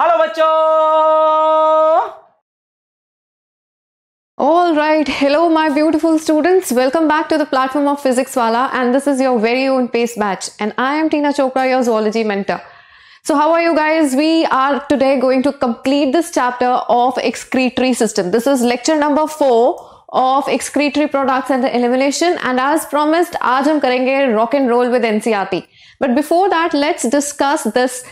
Hello बच्चों All right, hello my beautiful students. Welcome back to the platform of Physics Wala and this is your very own PACE batch and I am Tina Chopra, your zoology mentor. So how are you guys? We are today going to complete this chapter of excretory system. This is lecture number 4 of excretory products and the elimination and as promised, aaj hum karenge rock and roll with NCRT. But before that, let's discuss this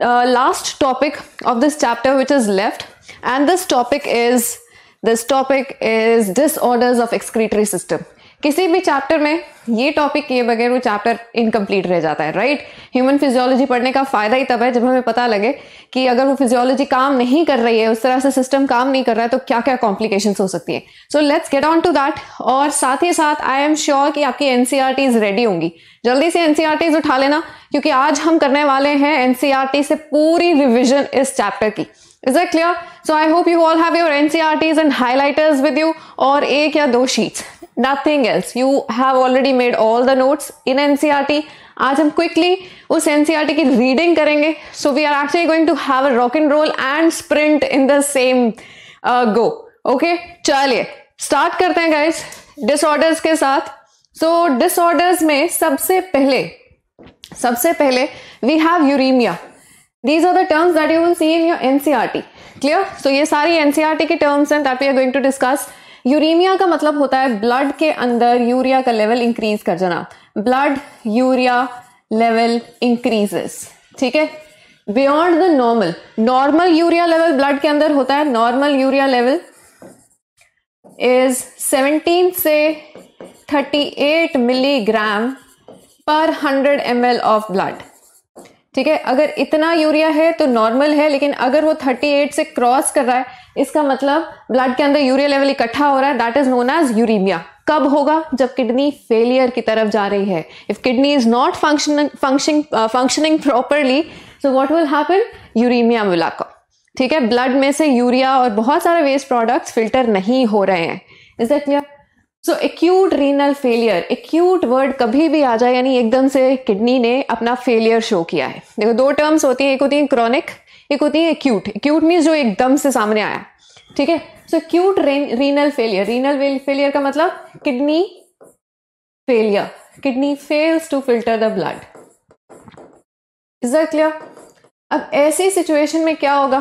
uh, last topic of this chapter which is left and this topic is this topic is disorders of excretory system किसी भी chapter में ये topic किए बगैर वो chapter incomplete रह जाता है राइट ह्यूमन फिजियोलॉजी पढ़ने का फायदा ही तब है जब हमें पता लगे कि अगर वो फिजियोलॉजी काम नहीं कर रही है उस तरह से सिस्टम काम नहीं कर रहा है तो क्या क्या कॉम्प्लिकेशन हो सकती है so let's get on to that और साथ ही साथ आई एम श्योर कि आपकी एनसीआर रेडी e होंगी जल्दी से एनसीआर e उठा लेना क्योंकि आज हम करने वाले हैं एनसीआर e से पूरी रिविजन इस चैप्टर की is it clear so I hope you all have your NCR and highlighters with you और एक या दो sheets nothing else you have already made all the notes in NCERT आज हम क्विकली उस एनसीआरटी e की reading करेंगे so we are actually going to have a rock and roll and sprint in the same go okay चलिए start करते हैं guys disorders के साथ सो so, डिसऑर्डर्स में सबसे पहले सबसे पहले we have uremia these are the terms that you will see in your NCERT clear so ये सारी एनसीआरटी e की टर्म्स हैं that we are going to discuss uremia का मतलब होता है ब्लड के अंदर यूरिया का लेवल इंक्रीज कर जाना ब्लड यूरिया लेवल इंक्रीजेस ठीक है beyond the normal normal urea level blood के अंदर होता है नॉर्मल यूरिया लेवल इज 17 से 38 मिलीग्राम पर 100 एम ऑफ ब्लड ठीक है अगर इतना यूरिया है तो नॉर्मल है लेकिन अगर वो 38 से क्रॉस कर रहा है इसका मतलब ब्लड के अंदर यूरिया लेवल इकट्ठा हो रहा है that is known as uremia कब होगा जब किडनी फेलियर की तरफ जा रही है if kidney is not function function functioning properly so what will happen uremia मिलाकर ठीक है ब्लड में से यूरिया और बहुत सारे वेस्ट प्रोडक्ट्स फिल्टर नहीं हो रहे हैं is that clear so acute renal failure acute word कभी भी आ जाए यानी एकदम से किडनी ने अपना फेलियर शो किया है देखो दो टर्म्स होती हैं एक होती है क्रॉनिक एक होती है एक्यूट एक्यूट मीन्स जो एकदम से सामने आया ठीक है so acute renal failure renal failure का मतलब kidney failure kidney fails to filter the blood is that clear अब ऐसी सिचुएशन में क्या होगा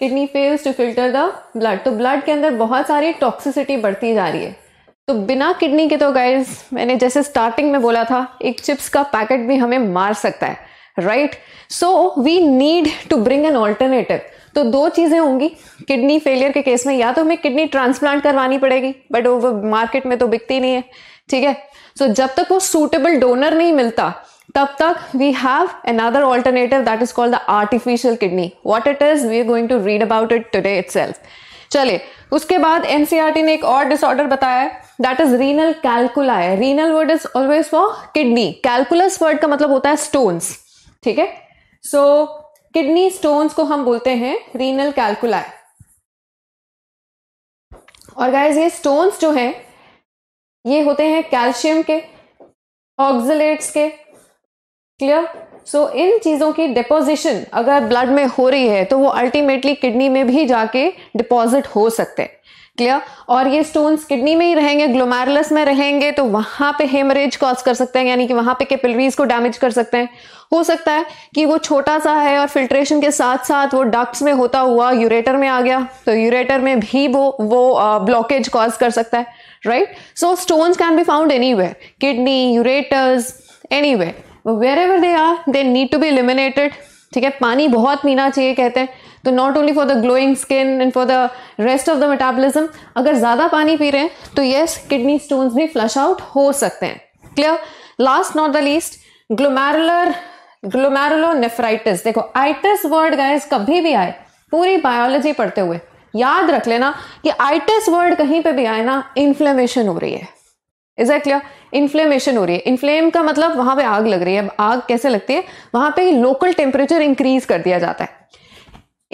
kidney fails to filter the blood तो ब्लड के अंदर बहुत सारी टॉक्सिसिटी बढ़ती जा रही है तो बिना किडनी के तो गाइज मैंने जैसे स्टार्टिंग में बोला था एक चिप्स का पैकेट भी हमें मार सकता है right so we need to bring an alternative तो दो चीज़ें होंगी किडनी फेलियर के केस में या तो हमें किडनी ट्रांसप्लांट करवानी पड़ेगी बट वो मार्केट में तो बिकती नहीं है ठीक है सो so, जब तक वो सूटेबल डोनर नहीं मिलता तब तक we have another alternative that is called the artificial kidney what it is we are going to read about it today itself चले उसके बाद एनसीआरटी e ने एक और डिसऑर्डर बताया है that is renal calculi renal word is always for kidney calculus word का मतलब होता है स्टोन्स ठीक है सो किडनी स्टोन्स को हम बोलते हैं रीनल कैलकुलाय और गाइज ये स्टोन्स जो हैं ये होते हैं कैल्शियम के ऑक्सलेट्स के क्लियर सो so, इन चीज़ों की डिपोजिशन अगर ब्लड में हो रही है तो वो अल्टीमेटली किडनी में भी जाके डिपॉजिट हो सकते हैं क्लियर और ये स्टोन्स किडनी में ही रहेंगे ग्लोमेरुलस में रहेंगे तो वहां पे हेमरेज कॉज कर सकते हैं यानी कि वहां पे के पिलरीज को डैमेज कर सकते हैं हो सकता है कि वो छोटा सा है और फिल्ट्रेशन के साथ साथ वो डक्ट्स में होता हुआ यूरेटर में आ गया तो यूरेटर में भी वो वो ब्लॉकेज कॉज कर सकता है right so stones can be found any kidney ureters any where ever they are they need to be eliminated ठीक है पानी बहुत पीना चाहिए कहते हैं तो not only for the glowing skin and for the rest of the metabolism अगर ज़्यादा पानी पी रहे हैं तो येस किडनी स्टोन्स भी फ्लश आउट हो सकते हैं clear last not the least glomerular nephritis देखो आइटिस वर्ड गाइस कभी भी आए पूरी बायोलॉजी पढ़ते हुए याद रख लेना कि आइटिस वर्ड कहीं पे भी आए ना इन्फ्लेमेशन हो रही है इज दैट क्लियर इन्फ्लेमेशन हो रही है इन्फ्लेम का मतलब वहां पे आग लग रही है आग कैसे लगती है वहां पे लोकल टेम्परेचर इंक्रीज कर दिया जाता है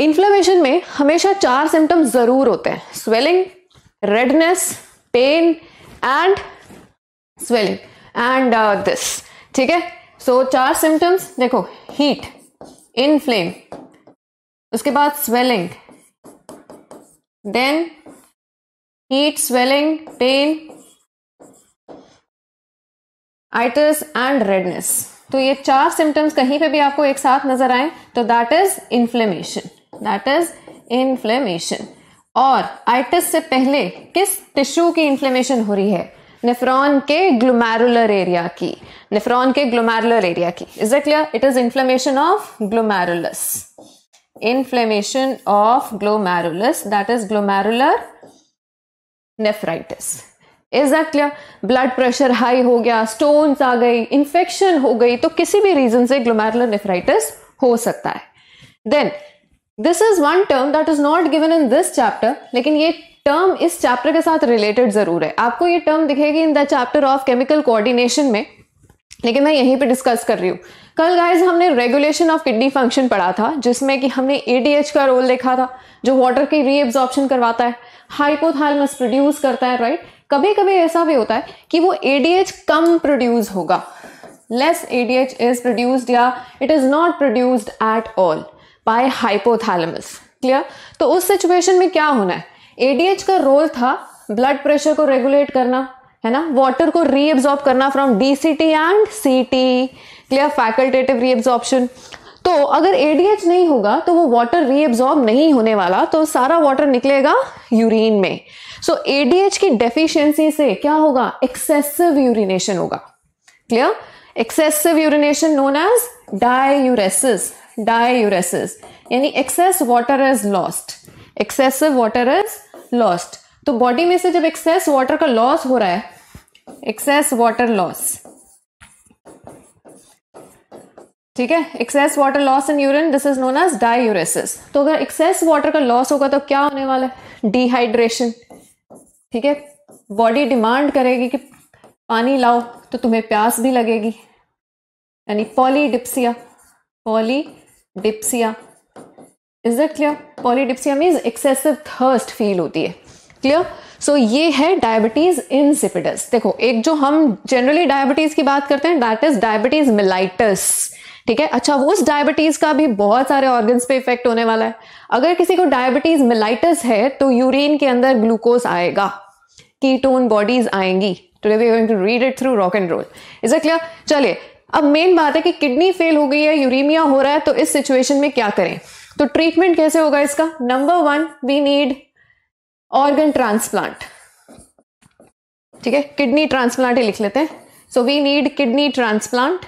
इन्फ्लेमेशन में हमेशा चार सिम्टम जरूर होते हैं swelling redness pain and swelling and this ठीक है सो चार सिम्टम्स देखो हीट इनफ्लेम उसके बाद swelling then heat swelling pain itis and redness तो ये चार सिम्टम्स कहीं पे भी आपको एक साथ नजर आए तो that is inflammation that is inflammation और आइटिस से पहले किस टिश्यू की इन्फ्लेमेशन हो रही है निफ्रॉन के ग्लोमेरुलर एरिया की निफ्रॉन के ग्लोमेरुलर एरिया की is it clear it is inflammation of glomerulus inflammation of glomerulus that is glomerular nephritis is that clear blood pressure high हो गया स्टोन्स आ गई इन्फेक्शन हो गई तो किसी भी रीजन से ग्लोमेरुलर नेफ्राइटिस हो सकता है then this is one term that is not given in this chapter लेकिन ये टर्म इस चैप्टर के साथ रिलेटेड जरूर है आपको ये टर्म दिखेगी in the chapter of chemical coordination में लेकिन मैं यहीं पे डिस्कस कर रही हूँ कल गाइज हमने रेगुलेशन ऑफ किडनी फंक्शन पढ़ा था जिसमें कि हमने एडीएच का रोल देखा था जो वाटर की रीअब्जॉर्प्शन करवाता है हाइपोथैलमस प्रोड्यूस करता है राइट कभी कभी ऐसा भी होता है कि वो ए कम प्रोड्यूस होगा less A D H is produced या it is not produced at all by hypothalamus clear तो उस सिचुएशन में क्या होना है ए का रोल था ब्लड प्रेशर को रेगुलेट करना है ना वाटर को रीअब्जॉर्ब करना from D C T and C T clear facultative reabsorption तो अगर ए नहीं होगा तो वो वाटर रीअब्जॉर्ब नहीं होने वाला तो सारा वाटर निकलेगा यूरिन में सो so, एडीएच की डेफिशिएंसी से क्या होगा एक्सेसिव यूरिनेशन होगा clear excessive urination known as diuresis diuresis यानी excess water is lost excessive water is lost तो बॉडी में से जब एक्सेस वाटर का लॉस हो रहा है एक्सेस वाटर लॉस ठीक है excess water loss in urine this is known as diuresis तो अगर एक्सेस वाटर का लॉस होगा तो क्या होने वाला है डिहाइड्रेशन ठीक है बॉडी डिमांड करेगी कि पानी लाओ तो तुम्हें प्यास भी लगेगी यानी polydipsia polydipsia is that clear polydipsia means excessive thirst feel होती है क्लियर सो so, ये है डायबिटीज इंसिपिडस देखो एक जो हम जनरली डायबिटीज की बात करते हैं दैट इज डायबिटीज मिलाइटस ठीक है अच्छा उस डायबिटीज का भी बहुत सारे ऑर्गन्स पे इफेक्ट होने वाला है अगर किसी को डायबिटीज मिलाइटस है तो यूरिन के अंदर ग्लूकोज आएगा कीटोन बॉडीज आएंगी today we going to read it through rock and roll is clear चलिए अब मेन बात है कि किडनी फेल हो गई है यूरीमिया हो रहा है तो इस सिचुएशन में क्या करें तो ट्रीटमेंट कैसे होगा इसका number one we need organ transplant ठीक है किडनी ट्रांसप्लांट ही लिख लेते हैं so we need kidney transplant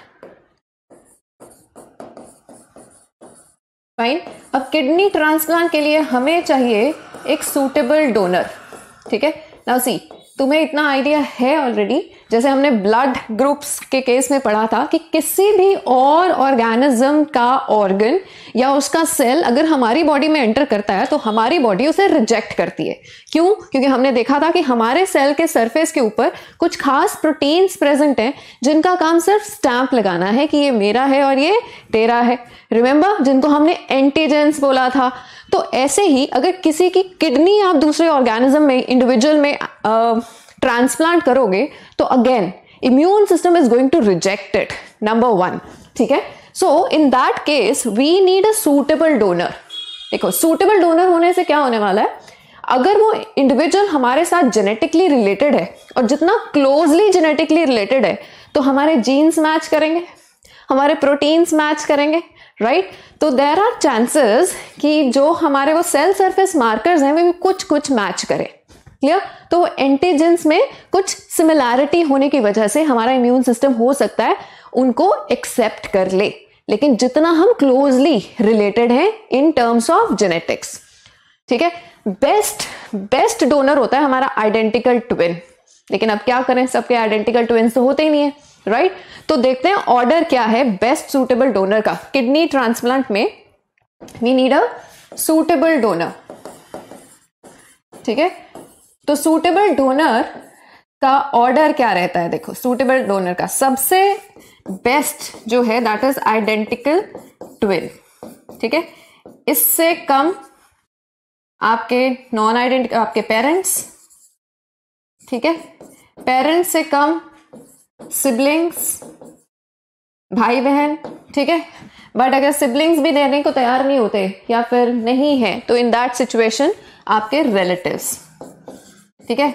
fine अब किडनी ट्रांसप्लांट के लिए हमें चाहिए एक सूटेबल डोनर ठीक है नाउ सी तुम्हें इतना आइडिया है ऑलरेडी जैसे हमने ब्लड ग्रुप्स के केस में पढ़ा था कि किसी भी और ऑर्गेनिज्म का ऑर्गन या उसका सेल अगर हमारी बॉडी में एंटर करता है तो हमारी बॉडी उसे रिजेक्ट करती है क्यों क्योंकि हमने देखा था कि हमारे सेल के सरफेस के ऊपर कुछ खास प्रोटीन्स प्रेजेंट हैं जिनका काम सिर्फ स्टैंप लगाना है कि ये मेरा है और ये तेरा है रिमेंबर जिनको हमने एंटीजेंस बोला था तो ऐसे ही अगर किसी की किडनी आप दूसरे ऑर्गेनिज्म में इंडिविजुअल में आ, ट्रांसप्लांट करोगे तो again immune system is going to reject it number one ठीक है so in that case we need a suitable donor देखो सूटेबल डोनर होने से क्या होने वाला है अगर वो इंडिविजुअल हमारे साथ जेनेटिकली रिलेटेड है और जितना क्लोजली जेनेटिकली रिलेटेड है तो हमारे जीन्स मैच करेंगे हमारे प्रोटीन्स मैच करेंगे राइट तो देर आर चांसेस कि जो हमारे वो सेल सरफेस मार्कर्स हैं वे भी कुछ कुछ मैच करें क्लियर तो एंटीजेंस में कुछ सिमिलैरिटी होने की वजह से हमारा इम्यून सिस्टम हो सकता है उनको एक्सेप्ट कर ले लेकिन जितना हम क्लोजली रिलेटेड हैं इन टर्म्स ऑफ जेनेटिक्स ठीक है बेस्ट बेस्ट डोनर होता है हमारा आइडेंटिकल ट्विन लेकिन अब क्या करें सबके आइडेंटिकल ट्विन्स तो होते ही नहीं है राइट right? तो देखते हैं ऑर्डर क्या है बेस्ट सूटेबल डोनर का किडनी ट्रांसप्लांट में we need a suitable donor ठीक है तो सूटेबल डोनर का ऑर्डर क्या रहता है देखो सूटेबल डोनर का सबसे बेस्ट जो है दैट इज आइडेंटिकल ट्विन ठीक है इससे कम आपके नॉन आइडेंट आपके पेरेंट्स ठीक है पेरेंट्स से कम सिबलिंग्स भाई बहन ठीक है बट अगर सिबलिंग्स भी देने को तैयार नहीं होते या फिर नहीं है तो इन दैट सिचुएशन आपके रिलेटिव्स ठीक है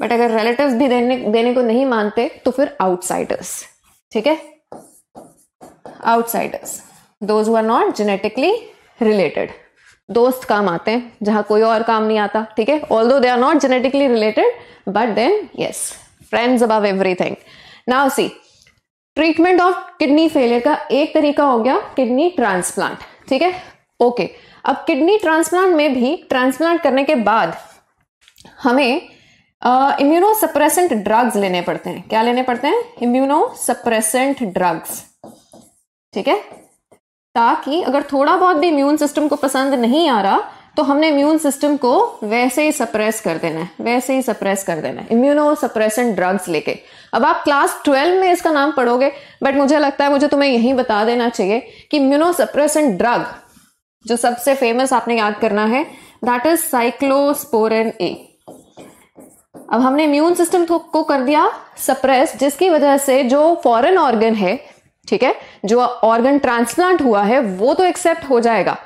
बट अगर रिलेटिव भी देने देने को नहीं मानते तो फिर आउटसाइडर्स ठीक है outsiders those who are not genetically related दोस्त काम आते हैं जहां कोई और काम नहीं आता ठीक है although they are not genetically related but then yes friends above everything now see treatment of kidney failure का एक तरीका हो गया किडनी ट्रांसप्लांट ठीक है ओके अब किडनी ट्रांसप्लांट में भी ट्रांसप्लांट करने के बाद हमें इम्यूनो सप्रेसेंट ड्रग्स लेने पड़ते हैं क्या लेने पड़ते हैं इम्यूनो सप्रेसेंट ड्रग्स ठीक है ताकि अगर थोड़ा बहुत भी इम्यून सिस्टम को पसंद नहीं आ रहा तो हमने इम्यून सिस्टम को वैसे ही सप्रेस कर देना है वैसे ही सप्रेस कर देना है इम्यूनो सप्रेसेंट ड्रग्स लेके अब आप क्लास ट्वेल्व में इसका नाम पढ़ोगे बट मुझे लगता है मुझे तुम्हें यही बता देना चाहिए कि इम्यूनो सप्रेसेंट ड्रग जो सबसे फेमस आपने याद करना है दैट इज साइक्लोस्पोरन ए अब हमने इम्यून सिस्टम को कर दिया सप्रेस जिसकी वजह से जो फॉरेन ऑर्गन है ठीक है जो ऑर्गन ट्रांसप्लांट हुआ है वो तो एक्सेप्ट हो जाएगा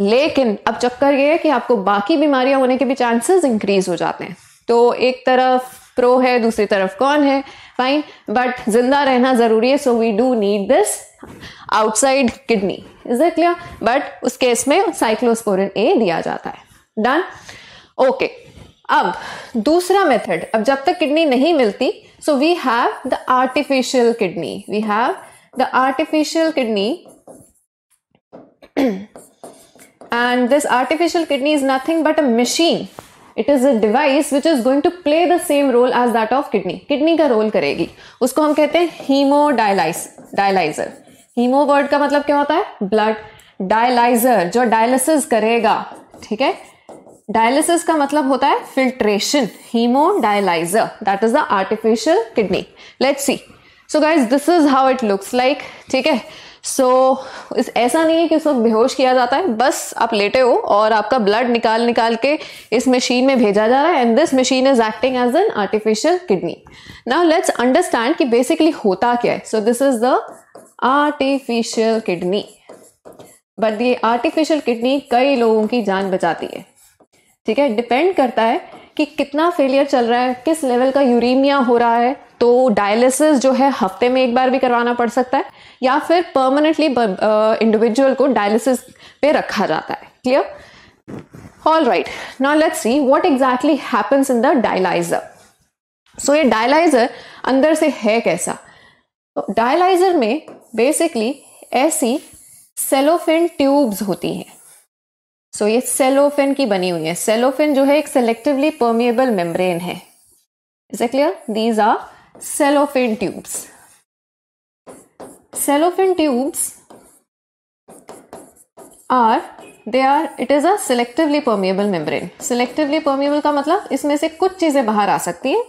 लेकिन अब चक्कर ये है कि आपको बाकी बीमारियां होने के भी चांसेस इंक्रीज हो जाते हैं तो एक तरफ प्रो है दूसरी तरफ कौन है फाइन बट जिंदा रहना जरूरी है so we do need this outside kidney is clear but उस केस में साइक्लोस्पोरिन ए दिया जाता है डन ओके okay. अब दूसरा मेथड अब जब तक किडनी नहीं मिलती so we have the artificial kidney we have the artificial kidney and this artificial kidney is nothing but a machine it is a device which is going to play the same role as that of kidney kidney का role करेगी उसको हम कहते हैं हीमोडाइलाइजर haemo word का मतलब क्या होता है ब्लड डायलाइजर जो डायलिसिस करेगा ठीक है डायलिसिस का मतलब होता है filtration haemodialyser that is the artificial kidney let's see so guys this is how it looks like ठीक है सो so, ऐसा नहीं है कि उस वक्त बेहोश किया जाता है बस आप लेटे हो और आपका ब्लड निकाल निकाल के इस मशीन में भेजा जा रहा है and this machine is acting as an artificial kidney now let's understand कि बेसिकली होता क्या है so this is the artificial kidney but ये आर्टिफिशियल किडनी कई लोगों की जान बचाती है ठीक है डिपेंड करता है कि कितना फेलियर चल रहा है किस लेवल का यूरिमिया हो रहा है तो डायलिसिस जो है हफ्ते में एक बार भी करवाना पड़ सकता है या फिर परमानेंटली इंडिविजुअल को डायलिसिस पे रखा जाता है clear all right now let's see what exactly happens in the dialyser so ये डायलाइजर अंदर से है कैसा तो डायलाइजर में बेसिकली ऐसी सेलोफिन ट्यूब्स होती हैं सो so, ये सेलोफिन की बनी हुई है सेलोफिन जो है एक सेलेक्टिवली परमिएबल मेम्ब्रेन है is a clear these are cellophane tubes cellophane tubes are they are it is a selectively permeable membrane selectively permeable का मतलब इसमें से कुछ चीज़ें बाहर आ सकती है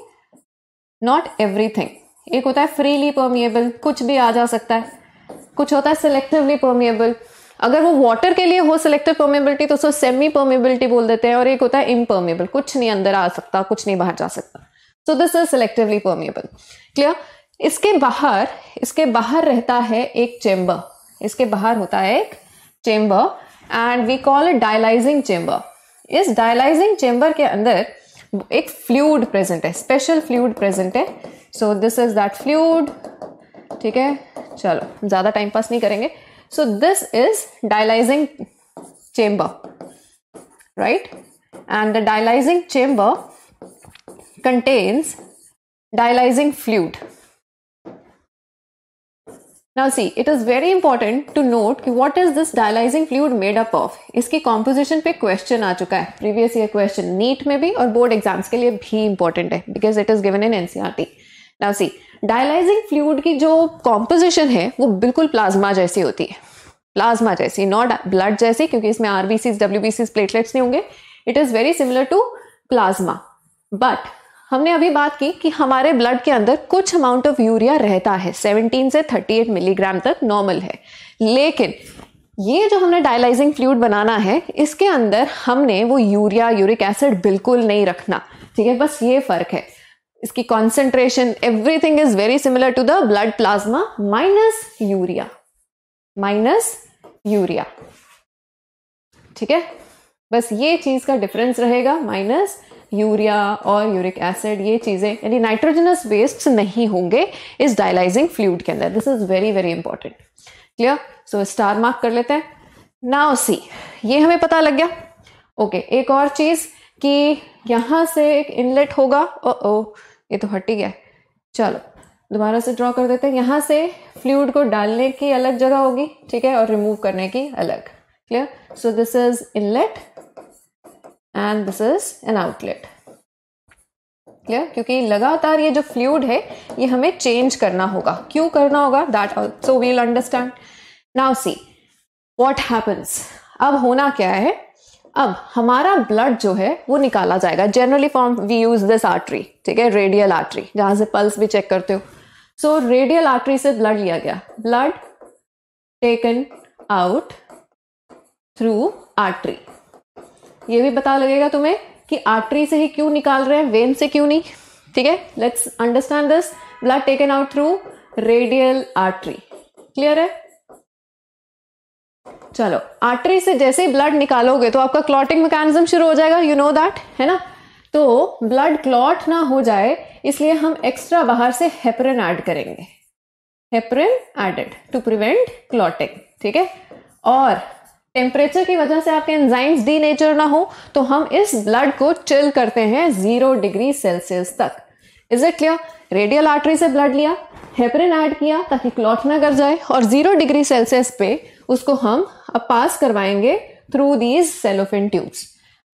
नॉट एवरीथिंग एक होता है फ्रीली परमिएबल कुछ भी आ जा सकता है कुछ होता है सेलेक्टिवली परमिएबल अगर वो वाटर के लिए हो सिलेक्टिव परमेबिलिटी तो उसको सेमी परमेबिलिटी बोल देते हैं और एक होता है इम्परमेबल कुछ नहीं अंदर आ सकता कुछ नहीं बाहर जा सकता so this is selectively permeable clear इसके बाहर इसके बाहर रहता है एक चेंबर इसके बाहर होता है एक chamber and we call it dialysing chamber इस डायलाइजिंग चेंबर के अंदर एक फ्लूड प्रेजेंट है स्पेशल फ्लूड प्रेजेंट है so this is that fluid ठीक है चलो ज़्यादा टाइम पास नहीं करेंगे So this is dialyzing chamber, right? And the dialyzing chamber contains dialyzing fluid. Now see, it is very important to note ki what is this dialyzing fluid made up of? iski composition pe question aa chuka hai previous year question neat mein bhi aur board exams ke liye bhi important hai because it is given in NCRT. Now see dialysing fluid की जो composition है वो बिल्कुल plasma जैसी होती है plasma जैसी not blood जैसी क्योंकि इसमें आरबीसी डब्ल्यू प्लेटलेट्स नहीं होंगे it is very similar to plasma but हमने अभी बात की कि हमारे ब्लड के अंदर कुछ अमाउंट ऑफ यूरिया रहता है 17 से 38 मिलीग्राम तक नॉर्मल है लेकिन ये जो हमने डायलाइजिंग फ्लूड बनाना है इसके अंदर हमने वो यूरिया यूरिक एसिड बिल्कुल नहीं रखना ठीक है बस ये फ़र्क है इसकी concentration everything is very similar to the blood plasma minus urea minus urea ठीक है बस ये चीज का डिफरेंस रहेगा माइनस यूरिया और यूरिक एसिड ये चीज़ें यानी नाइट्रोजनस वेस्ट नहीं होंगे इस डायलाइजिंग फ्लूड के अंदर this is very very important clear so star mark कर लेते हैं नाउ सी ये हमें पता लग गया ओके okay, एक और चीज़ कि यहाँ से एक इनलेट होगा ओ ओ ये तो हट ही गया चलो दोबारा से ड्रॉ कर देते हैं यहाँ से फ्लूड को डालने की अलग जगह होगी ठीक है और रिमूव करने की अलग clear so this is inlet and this is an outlet clear क्योंकि लगातार ये जो फ्लूड है ये हमें चेंज करना होगा क्यों करना होगा that so we'll understand now see what happens अब होना क्या है अब हमारा ब्लड जो है वो निकाला जाएगा generally from we use this artery ठीक है रेडियल आर्टरी जहां से पल्स भी चेक करते हो सो रेडियल आर्टरी से ब्लड लिया गया blood taken out through artery ये भी पता लगेगा तुम्हें कि आर्टरी से ही क्यों निकाल रहे हैं वेन से क्यों नहीं ठीक है let's understand this blood taken out through radial artery clear है चलो आर्टरी से जैसे ही ब्लड निकालोगे तो आपका क्लॉटिंग मैकेनिज्म शुरू हो जाएगा यू नो दैट है ना तो ब्लड क्लॉट ना हो जाए इसलिए हम एक्स्ट्रा बाहर से हेपरिन ऐड करेंगे heparin added to prevent clotting ठीक है और टेम्परेचर की वजह से आपके एंजाइम्स डी नेचर ना हो तो हम इस ब्लड को चिल करते हैं जीरो डिग्री सेल्सियस तक is it clear radial artery से ब्लड लिया हेपरिन ऐड किया ताकि क्लॉट ना कर जाए और जीरो डिग्री सेल्सियस पे उसको हम अब पास करवाएंगे थ्रू दीज सेलोफिन ट्यूब्स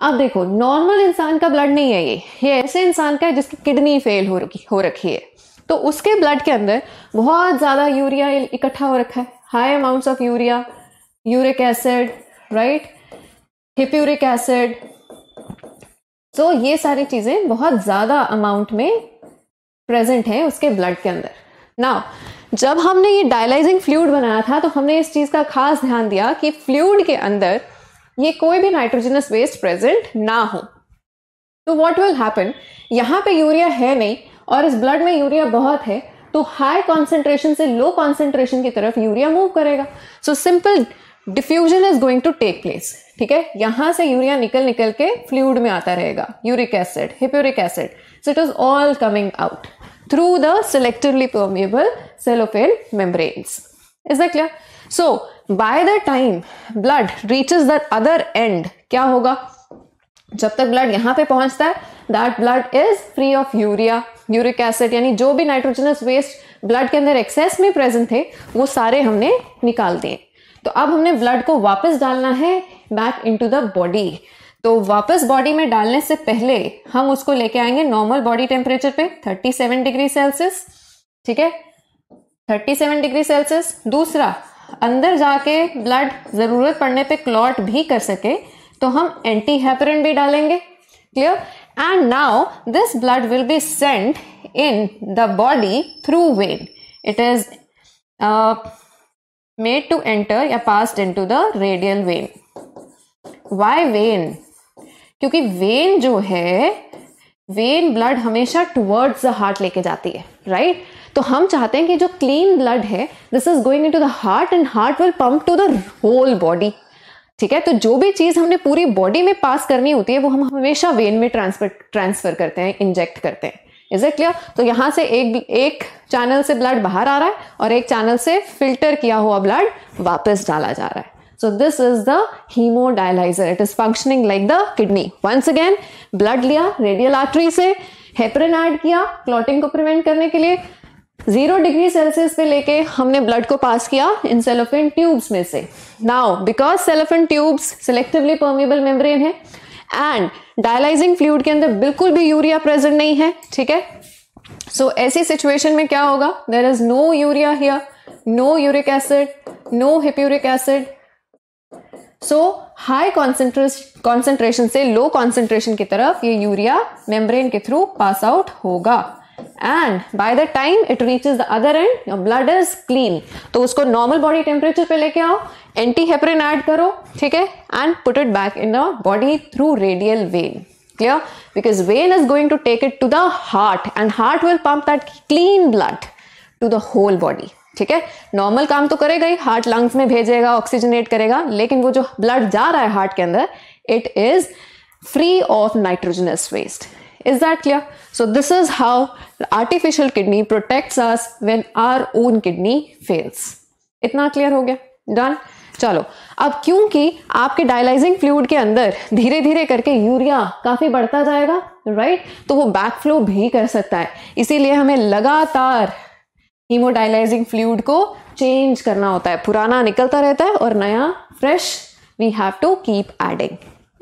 अब देखो नॉर्मल इंसान का ब्लड नहीं है ये ये ऐसे इंसान का है जिसकी किडनी फेल हो रखी हो रखी है तो उसके ब्लड के अंदर बहुत ज़्यादा यूरिया इकट्ठा हो रखा है high amounts of urea uric acid right hippuric acid so ये सारी चीज़ें बहुत ज़्यादा अमाउंट में प्रेजेंट है उसके ब्लड के अंदर नाउ जब हमने ये डायलाइजिंग फ्लूड बनाया था तो हमने इस चीज़ का खास ध्यान दिया कि फ्लूड के अंदर ये कोई भी नाइट्रोजनस वेस्ट प्रेजेंट ना हो तो व्हाट विल हैपन यहाँ पे यूरिया है नहीं और इस ब्लड में यूरिया बहुत है तो हाई कॉन्सेंट्रेशन से लो कॉन्सेंट्रेशन की तरफ यूरिया मूव करेगा so simple diffusion is going to take place ठीक है यहाँ से यूरिया निकल निकल के फ्लूड में आता रहेगा uric acid hippuric acid so it is all coming out through the selectively permeable cellophane membranes. Is that clear? So, by the time blood reaches that other end, क्या होगा जब तक ब्लड यहाँ पे पहुंचता है that blood is free of urea uric acid यानी जो भी नाइट्रोजनस वेस्ट ब्लड के अंदर एक्सेस में प्रेजेंट थे वो सारे हमने निकाल दिए तो अब हमने ब्लड को वापस डालना है बैक इनटू द बॉडी तो वापस बॉडी में डालने से पहले हम उसको लेके आएंगे नॉर्मल बॉडी टेम्परेचर पे 37 डिग्री सेल्सियस ठीक है 37 डिग्री सेल्सियस दूसरा अंदर जाके ब्लड ज़रूरत पड़ने पे क्लॉट भी कर सके तो हम एंटी हैपरन भी डालेंगे clear and now this blood will be sent in the body through vein it is made to enter या pass in to the radial vein why vein क्योंकि वेन जो है वेन ब्लड हमेशा towards the heart लेके जाती है right right? तो हम चाहते हैं कि जो क्लीन ब्लड है this is going in to the heart and heart will pump to the whole body ठीक है तो जो भी चीज़ हमने पूरी बॉडी में पास करनी होती है वो हम हमेशा वेन में ट्रांसफर ट्रांसफर करते हैं इंजेक्ट करते हैं इज इट क्लियर तो यहाँ से एक एक चैनल से ब्लड बाहर आ रहा है और एक चैनल से फिल्टर किया हुआ ब्लड वापस डाला जा रहा है So this is the hemodialyzer. It is functioning like the kidney. Once again, blood लिया radial artery से heparin add किया clotting को prevent करने के लिए जीरो डिग्री सेल्सियस पे लेके हमने ब्लड को पास किया इन सेलोफिन ट्यूब्स में से now because cellophane tubes selectively permeable membrane है एंड डायलाइजिंग फ्लूड के अंदर बिल्कुल भी यूरिया प्रेजेंट नहीं है ठीक है सो ऐसी सिचुएशन में क्या होगा there is no urea here no uric acid no hippuric acid so high concentration से लो कॉन्सेंट्रेशन की तरफ ये यूरिया मेम्ब्रेन के थ्रू पास आउट होगा and by the time it reaches the other end your blood is clean तो उसको normal body temperature पे लेके आओ एंटी हेपरिन ऐड करो ठीक है and put it back in the body through radial vein clear because vein is going to take it to the heart and heart will pump that clean blood to the whole body ठीक है normal काम तो करेगा ही heart lungs में भेजेगा oxygenate करेगा लेकिन वो जो ब्लड जा रहा है हार्ट के अंदर it is free of nitrogenous waste is that clear so this is how artificial kidney protects us when our own kidney fails इतना क्लियर हो गया डन चलो अब क्योंकि आपके डायलाइजिंग फ्लूड के अंदर धीरे धीरे करके यूरिया काफी बढ़ता जाएगा राइट right? तो वो बैक फ्लो भी कर सकता है इसीलिए हमें लगातार हीमोडायलाइजिंग फ्लूड को चेंज करना होता है पुराना निकलता रहता है और नया fresh we have to keep adding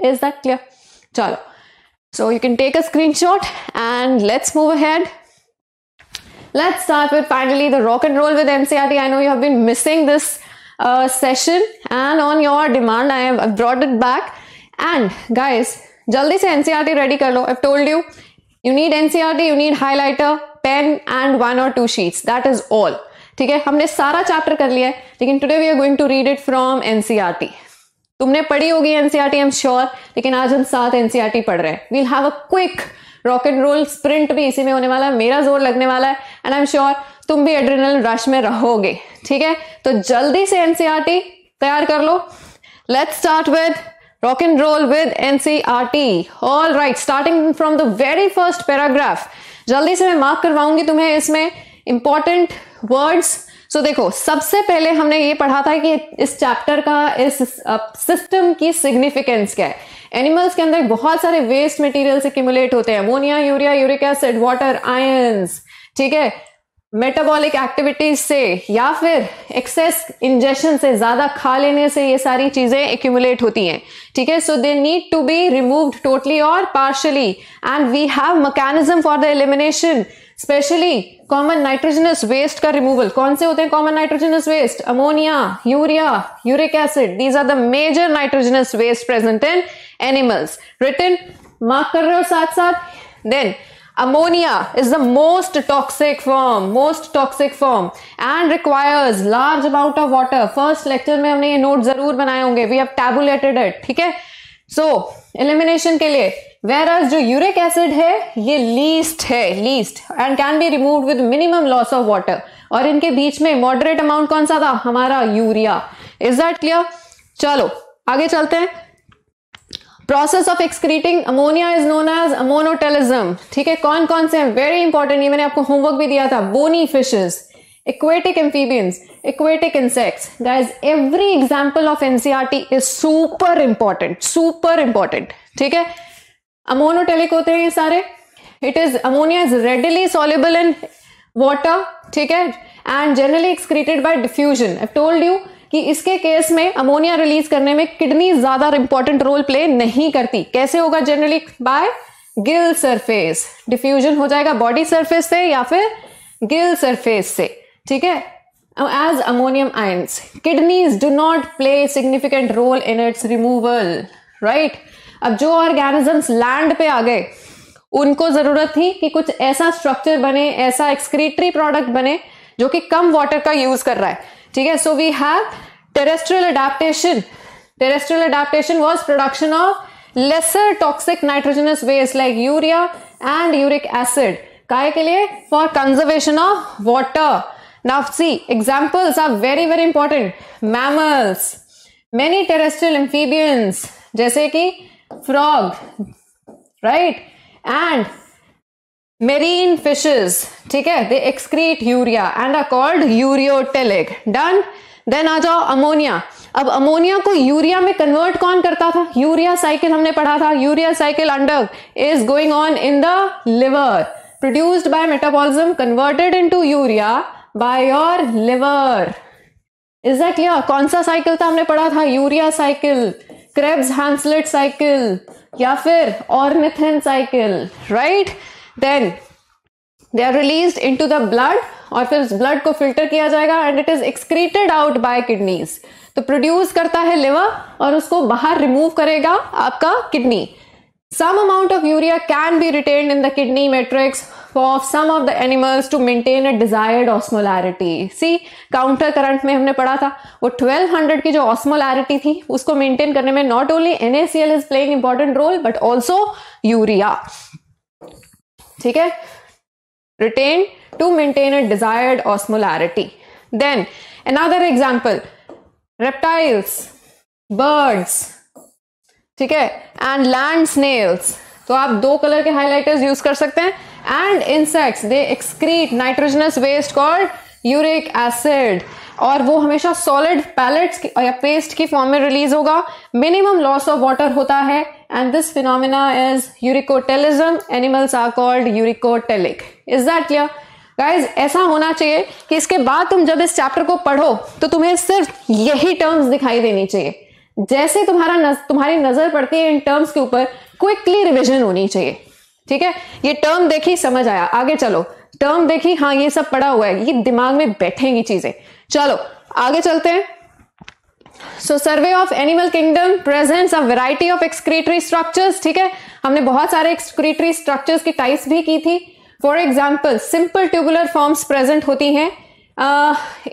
is that clear चलो so you can take a screenshot and let's move ahead let's start with finally the rock and roll with NCERT I know you have been missing this session and on your demand I have brought it back and guys जल्दी से NCERT ready कर लो I have told you you need NCERT you need highlighter pen and one और two sheets that is all ठीक है हमने सारा chapter कर लिया है लेकिन today we are going to read it from NCERT तुमने पढ़ी होगी एनसीआरटी आई एम श्योर लेकिन आज हम साथ एनसीआरटी e पढ़ रहे हैं we'll have a quick rock and roll sprint भी इसी में होने वाला है मेरा जोर लगने वाला है एंड आई एम श्योर तुम भी एड्रिनल रश में रहोगे ठीक है तो जल्दी से एनसीआरटी e तैयार कर लो let's start with rock and roll with NCRT. E All right, starting from the very first paragraph. जल्दी से मैं मार्क करवाऊंगी तुम्हें इसमें इंपॉर्टेंट वर्ड्स सो देखो सबसे पहले हमने ये पढ़ा था कि इस चैप्टर का इस सिस्टम की सिग्निफिकेंस क्या है एनिमल्स के अंदर बहुत सारे वेस्ट मटेरियल्स एक्यूमुलेट होते हैं ammonia urea uric acid water ions ठीक है मेटाबॉलिक एक्टिविटीज से या फिर एक्सेस इंजेशन से ज़्यादा खा लेने से ये सारी चीज़ें एक्यूमुलेट होती हैं ठीक है so they need to be removed totally और partially and we have mechanism for the elimination specially common nitrogenous waste का रिमूवल कौन से होते हैं common nitrogenous waste ammonia urea uric acid these are the major nitrogenous waste present in animals return mark कर रहे हो साथ साथ then Ammonia is the most toxic form, most toxic form and requires large amount of water. First lecture में हमने ये note जरूर बनाए होंगे. We have tabulated it. ठीक है? So elimination के लिए whereas जो uric acid है ये least है least and can be removed with minimum loss of water. और इनके बीच में moderate amount कौन सा था? हमारा यूरिया. Is that clear? चलो आगे चलते हैं process of excreting ammonia is known as ammonotelism ठीक है कौन कौन से हैं वेरी इंपॉर्टेंट ये मैंने आपको होमवर्क भी दिया था bony fishes aquatic amphibians aquatic insects guys every example of NCERT is super important super important ठीक है अमोनोटेलिक होते हैं ये सारे it is ammonia is readily soluble in water ठीक है and generally excreted by diffusion I told you कि इसके केस में अमोनिया रिलीज करने में किडनी ज्यादा इंपॉर्टेंट रोल प्ले नहीं करती कैसे होगा generally by gill surface diffusion हो जाएगा बॉडी सरफेस से या फिर गिल सरफेस से ठीक है as ammonium ions kidneys do not play significant role in its removal right अब जो ऑर्गेनिजम्स लैंड पे आ गए उनको जरूरत थी कि कुछ ऐसा स्ट्रक्चर बने ऐसा एक्सक्रीटरी प्रोडक्ट बने जो कि कम वाटर का यूज कर रहा है ठीक है so we have terrestrial adaptation terrestrial adaptation was production of lesser toxic nitrogenous waste like urea and uric acid काय के लिए for conservation of water now see examples are very very important mammals many terrestrial amphibians जैसे कि frog right and marine fishes ठीक है they excrete urea and are called ureotelic done then आ जाओ ammonia अब अमोनिया को urea में convert कौन करता था यूरिया साइकिल हमने पढ़ा था urea cycle under is going on in the liver produced by metabolism converted into urea by your liver is that clear कौन सा साइकिल था हमने पढ़ा था urea cycle Krebs Henseleit cycle या फिर ornithine cycle right right? Then they are release in the blood और फिर उस ब्लड को फिल्टर किया जाएगा and it is excreted out by kidneys तो प्रोड्यूस करता है लिवर और उसको बाहर रिमूव करेगा आपका kidney some amount of urea can be retain in the kidney matrix for some of the animals to maintain a desired osmolarity see counter current में हमने पढ़ा था वो 1200 की जो ऑस्मोलैरिटी थी उसको मेंटेन करने में not only NaCl is playing important role but also urea ठीक है retain to maintain a desired osmolarity then another example reptiles birds ठीक है एंड लैंड स्नेल्स तो आप दो कलर के हाइलाइटर्स यूज कर सकते हैं and insects they excrete nitrogenous waste called uric acid और वो हमेशा सॉलिड पैलेट्स या पेस्ट की फॉर्म में रिलीज होगा मिनिमम लॉस ऑफ वाटर होता है and this phenomena is uricotelism animals are called uricotelic is that clear guys ऐसा होना चाहिए कि इसके बाद तुम जब इस चैप्टर को पढ़ो तो तुम्हें सिर्फ यही टर्म्स दिखाई देनी चाहिए जैसे तुम्हारा नज, तुम्हारी नजर पड़ती है इन टर्म्स के ऊपर क्विकली रिविजन होनी चाहिए ठीक है ये टर्म देखी समझ आया आगे चलो टर्म देखी हाँ ये सब पड़ा हुआ है ये दिमाग में बैठेंगी चीजें चलो आगे चलते हैं so survey of animal kingdom presents a variety of excretory structures ठीक है हमने बहुत सारे एक्सक्रीटरी स्ट्रक्चर्स की टाइप्स भी की थी for example simple tubular forms present होती हैं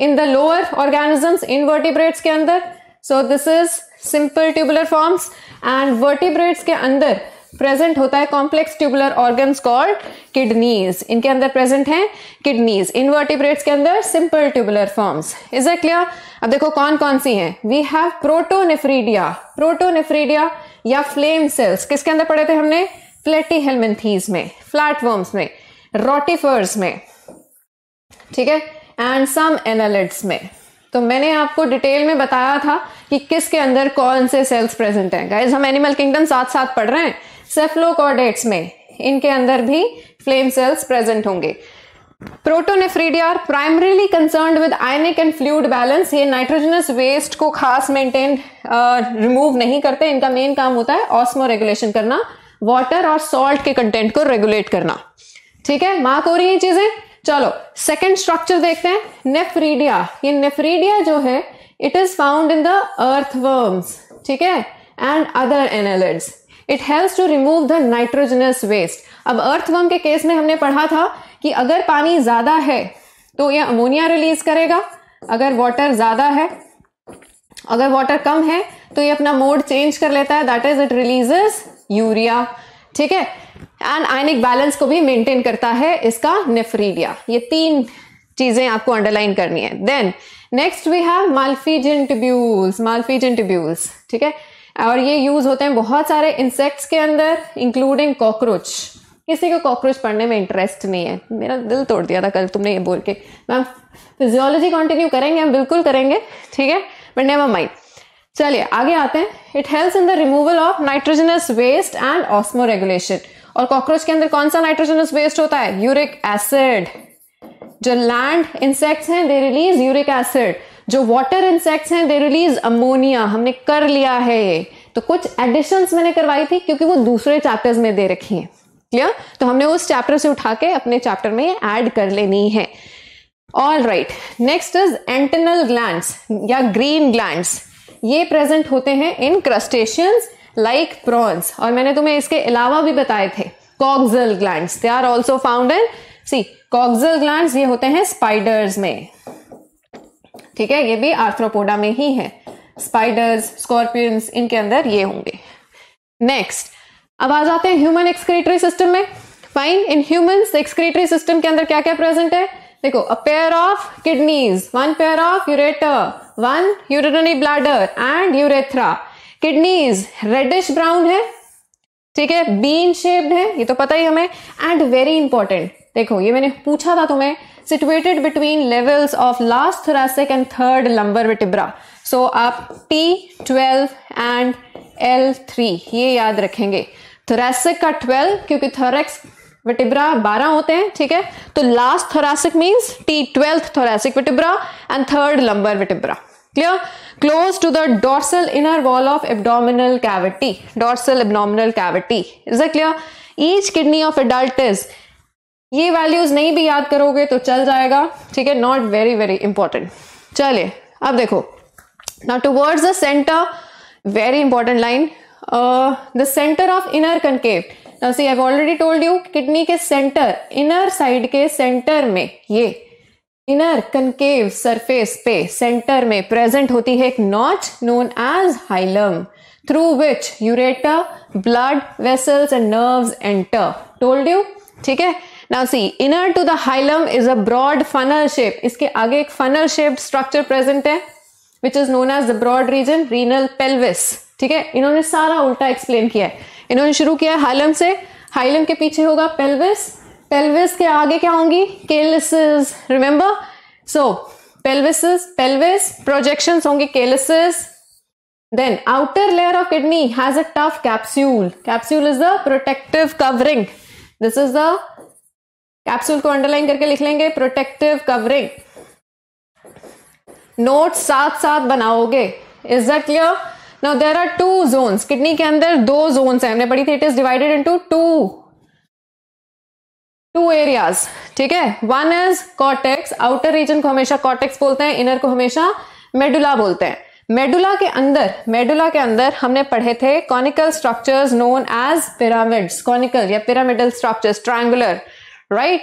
in the lower organisms invertebrates के अंदर so this is simple tubular forms and vertebrates के अंदर प्रेजेंट होता है complex tubular organ called kidneys इनके अंदर प्रेजेंट है किडनीज इनवर्टिब्रेट्स के अंदर simple tubular forms is it clear अब देखो कौन कौन सी है वी हैव प्रोटोनिफ्रीडिया प्रोटोनिफ्रीडिया या फ्लेम सेल्स किसके अंदर पढ़े थे हमने प्लेटी हेलमेंथीज में फ्लैट वर्म्स में रोटिफर्स में ठीक है एंड सम एनालिट्स में तो मैंने आपको डिटेल में बताया था कि किसके अंदर कौन से सेल्स प्रेजेंट हैं गाइस हम एनिमल किंगडम साथ साथ पढ़ रहे हैं सेफ्लोकॉडेट्स में इनके अंदर भी फ्लेम सेल्स प्रेजेंट होंगे protonephridia are primarily concerned with ionic and fluid balance ये नाइट्रोजनस वेस्ट को खास मेंटेन रिमूव uh, नहीं करते इनका मेन काम होता है ऑस्मो रेगुलेशन करना वाटर और सॉल्ट के कंटेंट को रेगुलेट करना ठीक है मार्क हो रही है चीजें चलो सेकेंड स्ट्रक्चर देखते हैं नेफ्रीडिया ये नेफ्रीडिया जो है it is found in the earthworms ठीक है and other annelids it help to remove the nitrogenous waste अब अर्थवर्म के केस में हमने पढ़ा था कि अगर पानी ज़्यादा है तो यह अमोनिया रिलीज करेगा अगर वाटर ज़्यादा है अगर वाटर कम है तो ये अपना मोड चेंज कर लेता है that is it releases urea ठीक है एंड आयनिक बैलेंस को भी मेंटेन करता है इसका नेफ्रीडिया ये तीन चीजें आपको अंडरलाइन करनी है then next we have malpighian tubules malpighian tubules ठीक है और ये यूज होते हैं बहुत सारे इंसेक्ट्स के अंदर इंक्लूडिंग कॉकरोच किसी को कॉकरोच पढ़ने में इंटरेस्ट नहीं है मेरा दिल तोड़ दिया था कल तुमने ये बोल के मैम फिजियोलॉजी कंटिन्यू करेंगे हम बिल्कुल करेंगे ठीक है बट नेवर माइंड चलिए आगे आते हैं it helps in the removal of nitrogenous waste and osmoregulation और कॉकरोच के अंदर कौन सा नाइट्रोजनस वेस्ट होता है यूरिक एसिड जो लैंड इंसेक्ट्स हैं दे रिलीज यूरिक एसिड जो वाटर इंसेक्ट्स हैं दे रिलीज अमोनिया हमने कर लिया है ये तो कुछ एडिशंस मैंने करवाई थी क्योंकि वो दूसरे चैप्टर्स में दे रखी हैं क्लियर तो हमने उस चैप्टर से उठा के अपने चैप्टर में ऐड कर लेनी है all right next is antennal gland या ग्रीन ग्लैंड ये प्रेजेंट होते हैं इन क्रस्टेशियंस लाइक प्रॉन्स और मैंने तुम्हें इसके अलावा भी बताए थे coxal gland they are also found in see coxal gland ये होते हैं स्पाइडर्स में ठीक है ये भी आर्थ्रोपोडा में ही है स्पाइडर्स स्कॉर्पियंस इनके अंदर ये होंगे नेक्स्ट अब आ जाते हैं ह्यूमन एक्सक्रेटरी सिस्टम में fine in human excretory system के अंदर क्या क्या प्रेजेंट है देखो a pair of kidneys one pair of ureter one urinary bladder and urethra kidneys reddish brown है ठीक है बीन शेप्ड है ये तो पता ही हमें एंड वेरी इंपॉर्टेंट देखो ये मैंने पूछा था तुम्हें situated between levels of last thoracic and third lumbar vertebra. So, up T12 and L3, ye yaad rakhenge. Thoracic ka 12, kyunki thorax vertebra 12 hote hain, theek hai? To last thoracic means T12 thoracic vertebra and third lumbar vertebra. Clear? Close to the dorsal inner wall of abdominal cavity. Dorsal abdominal cavity. Is that clear? Each kidney of adult is ये values नहीं भी याद करोगे तो चल जाएगा ठीक है नॉट वेरी वेरी इंपॉर्टेंट चलिए अब देखो now words the center very important line the center of inner concave now see I already told you kidney के सेंटर इनर साइड के सेंटर में ये इनर कंकेव सरफेस पे सेंटर में present होती है एक notch known as hilum through which ureter blood vessels and nerves enter told you ठीक है now see inner to the hilum is a broad funnel shape इसके आगे एक फनल शेप स्ट्रक्चर प्रेजेंट है which is known as the broad region renal pelvis ठीक है इन्होंने सारा उल्टा एक्सप्लेन किया है इन्होंने शुरू किया है हाइलम से हाइलम के पीछे होगा पेल्विस पेल्विस के आगे क्या होंगी calyces remember so pelvises pelvis projections होंगे calyces then outer layer of kidney has a tough capsule capsule is the protective covering this is the capsule को अंडरलाइन करके लिख लेंगे प्रोटेक्टिव कवरिंग नोट साथ साथ बनाओगे is that clear now there are two zones kidney के अंदर दो जोन्स है हमने पढ़ी थी it is divided into two two areas ठीक है one is cortex outer region को हमेशा कॉटेक्स बोलते हैं इनर को हमेशा मेडुला बोलते हैं मेडुला के अंदर मेडुला के अंदर हमने पढ़े थे conical structures known as pyramids conical या पिरामिडल स्ट्रक्चर्स ट्रायंगुलर राइट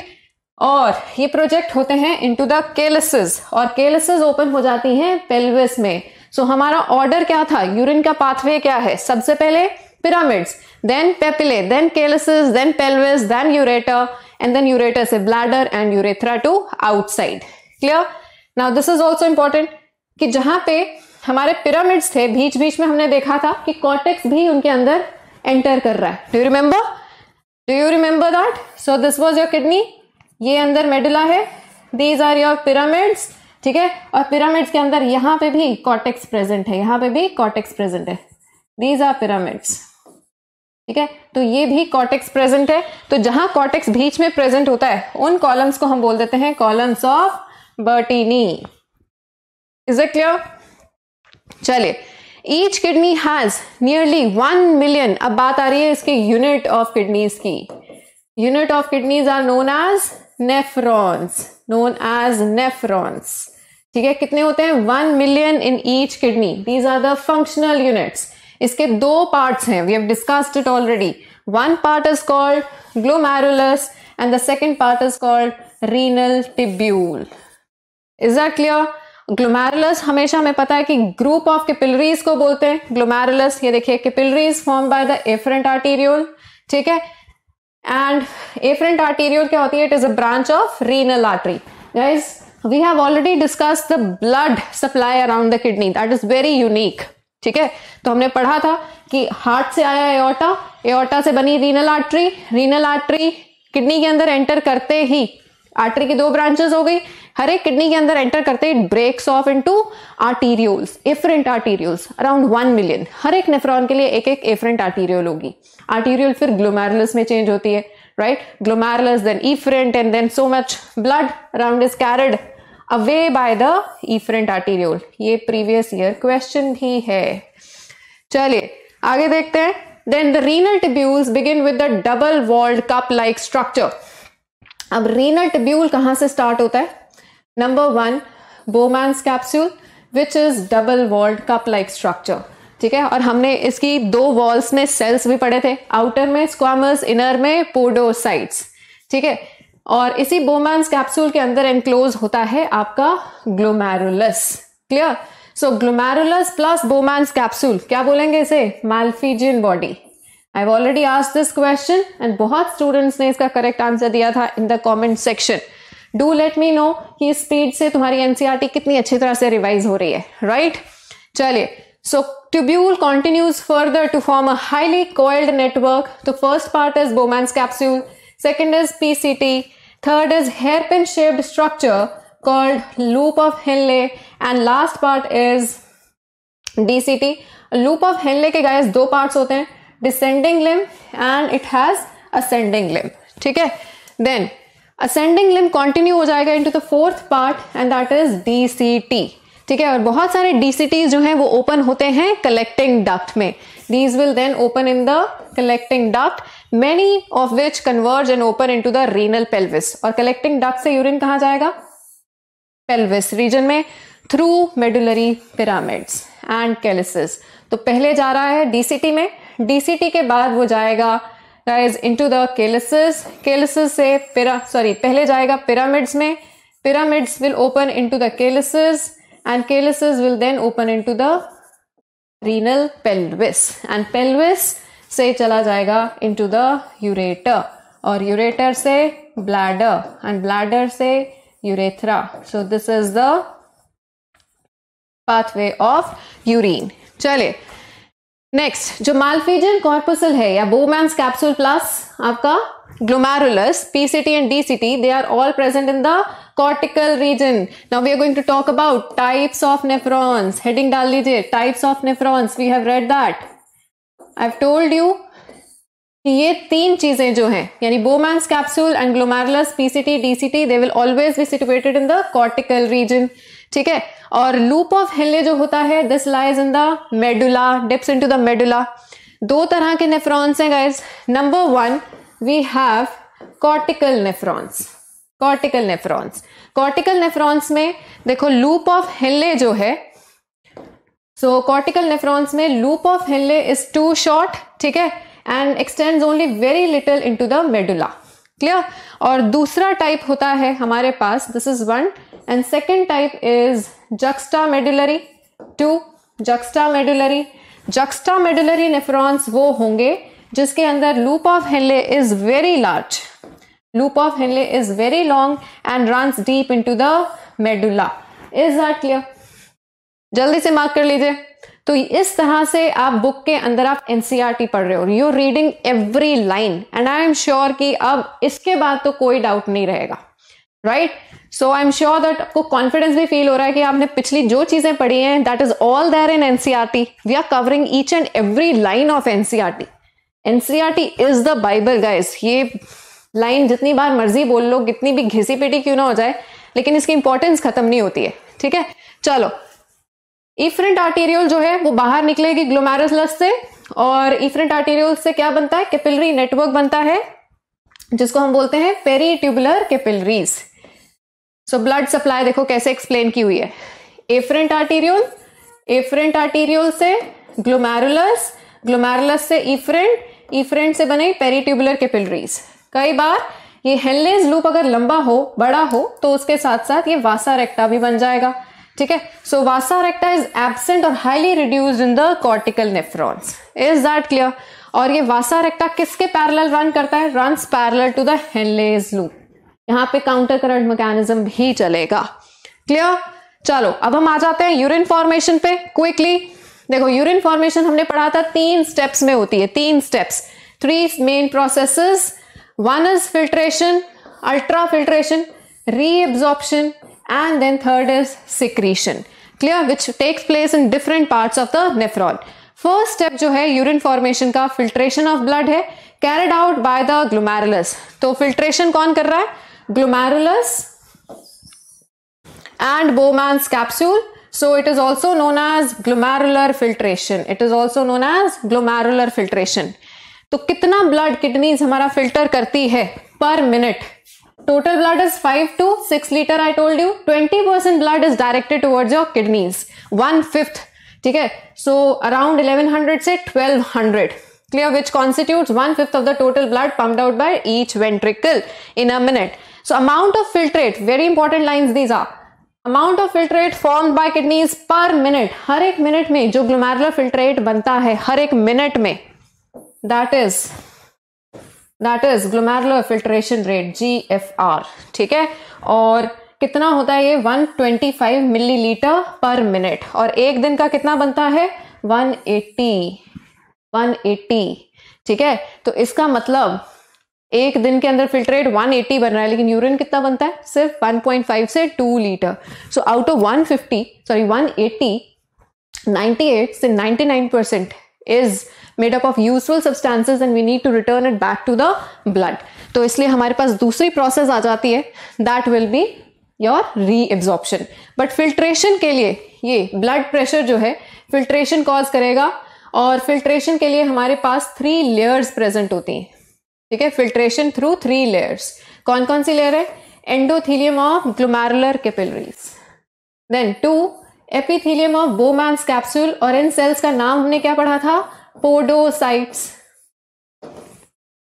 और ये प्रोजेक्ट होते हैं इन टू द केलसेस और केलसेस ओपन हो जाती हैं पेल्विस में सो so, हमारा ऑर्डर क्या था यूरिन का पाथवे क्या है सबसे पहले pyramids then papillae then calyces then pelvis then ureter and then ureter से bladder and urethra to outside clear now this is also important कि जहां पे हमारे पिरामिड्स थे बीच बीच में हमने देखा था कि कॉटेक्स भी उनके अंदर एंटर कर रहा है do remember do you remember that so this was your kidney ये अंदर मेडुला है दीज आर योर पिरामिड्स ठीक है और पिरामिड्स के अंदर यहाँ पे भी कॉटेक्स प्रेजेंट है यहाँ पे भी कॉटेक्स प्रेजेंट है दीज आर पिरामिड्स ठीक है तो ये भी कॉटेक्स प्रेजेंट है तो जहां कॉटेक्स बीच में प्रेजेंट होता है उन कॉलम्स को हम बोल देते हैं columns of Bertini is it clear चलिए each kidney has nearly one million अब बात आ रही है इसके यूनिट ऑफ किडनीज की unit of kidneys are known as nephrons known as nephrons ठीक है कितने होते हैं one million in each kidney these are the functional units इसके दो पार्ट्स हैं we have discussed it already one part is called glomerulus and the second part is called renal tubule is that clear glomerulus हमेशा हमें पता है कि group of capillaries को बोलते हैं ग्लोमेरुलस ये देखिए capillaries form by the efferent arteriole ठीक है एंड एफरेंट आर्टीरियोल क्या होती है it is a branch of renal artery guys we have already discuss the blood supply around the kidney that is very unique ठीक है तो हमने पढ़ा था कि हार्ट से आया एओटा एओटा से बनी renal artery renal artery kidney के अंदर एंटर करते ही आर्टरी की दो ब्रांचेस हो गई हर एक किडनी के अंदर एंटर करते it breaks off into arterioles afferent arterioles around one million हर एक नेफ्रॉन के लिए एक एक एफरेंट आर्टीरियोल होगी आर्टीरियोल फिर ग्लोमेरुलस में चेंज होती है right glomerulus then efferent and then so much blood around is carried away by the efferent arteriole ये प्रीवियस ईयर क्वेश्चन भी है चलिए आगे देखते हैं then the renal tubules begin with the double walled cup like structure अब renal tubule कहाँ से स्टार्ट होता है number one Bowman's capsule which is double walled cup like structure ठीक है और हमने इसकी दो वॉल्स में सेल्स भी पड़े थे आउटर में स्क्वामर्स इनर में पोडोसाइट्स ठीक है और इसी बोमैंस कैप्सूल के अंदर एनक्लोज होता है आपका glomerulus clear so glomerulus plus Bowman's capsule क्या बोलेंगे इसे मैल्फीजियन बॉडी आई ऑलरेडी आज दिस क्वेश्चन एंड बहुत स्टूडेंट्स ने इसका करेक्ट आंसर दिया था in the comment section do let me know कि स्पीड से तुम्हारी एनसीआरटी e कितनी अच्छी तरह से रिवाइज हो रही है राइट right? चलिए so tubule continues further to form a highly coiled network तो first part is Bowman's capsule second is P C T third is hairpin shaped structure called loop of Henle and last part is D C T loop of Henle के guys दो part होते हैं descending limb and it has ascending limb ठीक है then ascending limb continue हो जाएगा इन to the fourth part and that is T ठीक है और बहुत सारे डी सी टी जो है वो ओपन होते हैं कलेक्टिंग डक्ट में these will then open in the collecting duct many of which converge and open in to the renal pelvis और कलेक्टिंग डक्ट से यूरिन कहा जाएगा पेल्विस रीजन में through medullary pyramids and calyces तो पहले जा रहा है डी डीसीटी में डीसीटी के बाद वो जाएगा गाइज इन द केलिसिस केलिसिस से पिरा सॉरी पहले जाएगा पिरामिड्स में pyramids will open in the calyces and calyces will then open in the renal pelvis and pelvis से चला जाएगा इन टू द यूरेटर और यूरेटर से ब्लैडर एंड ब्लैडर से urethra so this is the pathway of urine चले next जो malpighian corpuscle है या बोमैन कैप्सूल प्लस आपका glomerulus PCT and DCT they are all present in the cortical region now we are going to talk about types of nephrons heading डाल लीजिए types of nephrons we have read that I have told you ये तीन चीजें जो हैं यानी Bowman's capsule and glomerulus PCT DCT they will always be situated in the cortical region ठीक है और लूप ऑफ हिले जो होता है this lies in the medulla dips in to the medulla दो तरह के नेफ्रॉन्स हैं guys number one we have cortical nephrons cortical nephrons cortical nephrons में देखो लूप ऑफ हिले जो है सो कॉर्टिकल नेफ्रॉन्स में loop of Henle is too short ठीक है and extend only very little in to the medulla clear और दूसरा type होता है हमारे पास this is one and second type is juxtamedullary two juxtamedullary juxtamedullary nephrons wo honge jiske andar loop of Henle is very large loop of Henle is very long and runs deep into the medulla is that clear jaldi se mark kar lijiye तो इस तरह से आप book के अंदर आप NCERT पढ़ रहे हो you reading every line and I am sure कि अब इसके बाद तो कोई डाउट नहीं रहेगा right so I am sure that आपको कॉन्फिडेंस भी फील हो रहा है कि आपने पिछली जो चीजें पढ़ी हैं that is all there in NCERT we are covering each and every line of NCERT T is the Bible guys ये लाइन जितनी बार मर्जी बोल लो कितनी भी घिसी पिटी क्यों ना हो जाए लेकिन इसकी इंपॉर्टेंस खत्म नहीं होती है ठीक है चलो इफरेंट आर्टेरियल जो है वो बाहर निकलेगी ग्लोमेरस से और इफरेंट आर्टेरियल से क्या बनता है कैपिलरी नेटवर्क बनता है जिसको हम बोलते हैं peritubular capillaries so blood supply देखो कैसे एक्सप्लेन की हुई है एफरेंट आर्टीरियोल एफरेंट आर्टीरियोल से ग्लोमेरुलस ग्लोमेरुलस से ईफ्रेंट ईफ्रेंट से बने पेरीट्यूबुलर कैपिलरीज कई बार ये हेनलेज लूप अगर लंबा हो बड़ा हो तो उसके साथ साथ ये वासा रेक्टा भी बन जाएगा ठीक है so vasa recta is absent और highly reduce in the cortical nephrons is that clear और ये वासा रेक्टा किसके पैरेलल रन करता है run parallel to the Henle's loop यहाँ पे काउंटर करंट मैकेनिज्म भी चलेगा क्लियर चलो अब हम आ जाते हैं यूरिन फॉर्मेशन पे क्विकली देखो यूरिन फॉर्मेशन हमने पढ़ा था तीन स्टेप्स में होती है तीन steps three main process one is filtration ultra filtration reabsorption and then third is secretion clear which takes place in different part of the nephron first step जो है यूरिन फॉर्मेशन का फिल्ट्रेशन ऑफ ब्लड है carried out by the glomerulus तो filtration कौन कर रहा है glomerulus and Bowman's capsule. So it is also known as glomerular filtration. It is also known as glomerular filtration. तो कितना ब्लड किडनीज हमारा फिल्टर करती है per minute total blood is 5 to 6 litre I told you 20 percent blood is directed towards your kidneys one fifth ठीक है so around 1100 से 1200 clear which constitute one fifth of the total blood pumped out by each ventricle in a minute So amount of filtrate, very important lines these are. Amount of filtrate form by kidneys per minute हर एक minute में जो glomerular filtrate बनता है हर एक minute में that is that is glomerular filtration rate G F R ठीक है और कितना होता है ये 125 मिलीलीटर पर मिनट और एक दिन का कितना बनता है 180 180 ठीक है तो इसका मतलब एक दिन के अंदर फिल्ट्रेट 180 बन रहा है लेकिन यूरिन कितना बनता है सिर्फ 1.5 से 2 litre so out of 150 sorry 180 98 से 99 percent is made up of useful substances and we need to return it back to the blood तो इसलिए हमारे पास दूसरी प्रोसेस आ जाती है that will be your reabsorption but filtration के लिए ये ब्लड प्रेशर जो है फिल्ट्रेशन कॉज करेगा और फिल्ट्रेशन के लिए हमारे पास थ्री लेयर्स प्रेजेंट होती हैं ठीक है फिल्ट्रेशन थ्रू थ्री लेयर्स कौन कौन सी लेयर है endothelium of glomerular capillaries then two epithelium of Bowman capsule और इन सेल्स का नाम हमने क्या पढ़ा था podocytes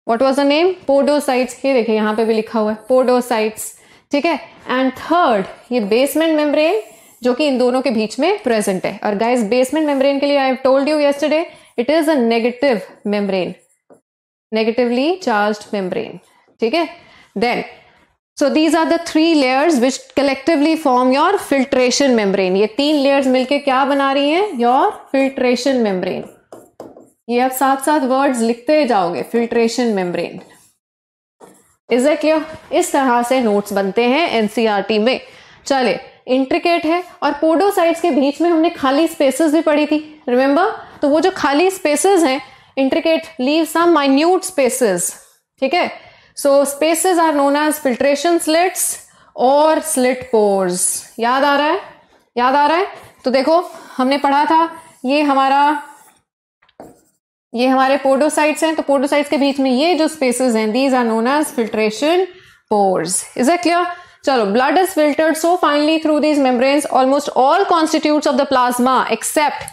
what was the name podocytes ये देखिए यहां पे भी लिखा हुआ है पोडोसाइट्स ठीक है एंड थर्ड ये बेसमेंट मेम्ब्रेन जो कि इन दोनों के बीच में प्रेजेंट है और गाइस बेसमेंट मेम्ब्रेन के लिए I have told you yesterday it is a negative membrane negatively charged membrane ठीक है then so these are the three layers which collectively form your filtration membrane ये तीन layers मिलके क्या बना रही हैं your filtration membrane ये आप साथ साथ words लिखते जाओगे filtration membrane is it clear इस तरह से नोट्स बनते हैं एनसीईआरटी में चले इंट्रिकेट है और पोडोसाइट्स के बीच में हमने खाली स्पेसेस भी पढ़ी थी रिमेम्बर तो वो जो खाली स्पेसेस हैं intricate leave some minute spaces ठीक है so spaces are known as filtration slits और स्लिट पोर्स याद आ रहा है याद आ रहा है तो देखो हमने पढ़ा था ये हमारा ये हमारे पोडोसाइट्स हैं तो पोडोसाइट्स के बीच में ये जो स्पेसेस हैं these are known as filtration pores is a clear चलो blood is filtered so finally through these membrane almost all constitute of the plasma except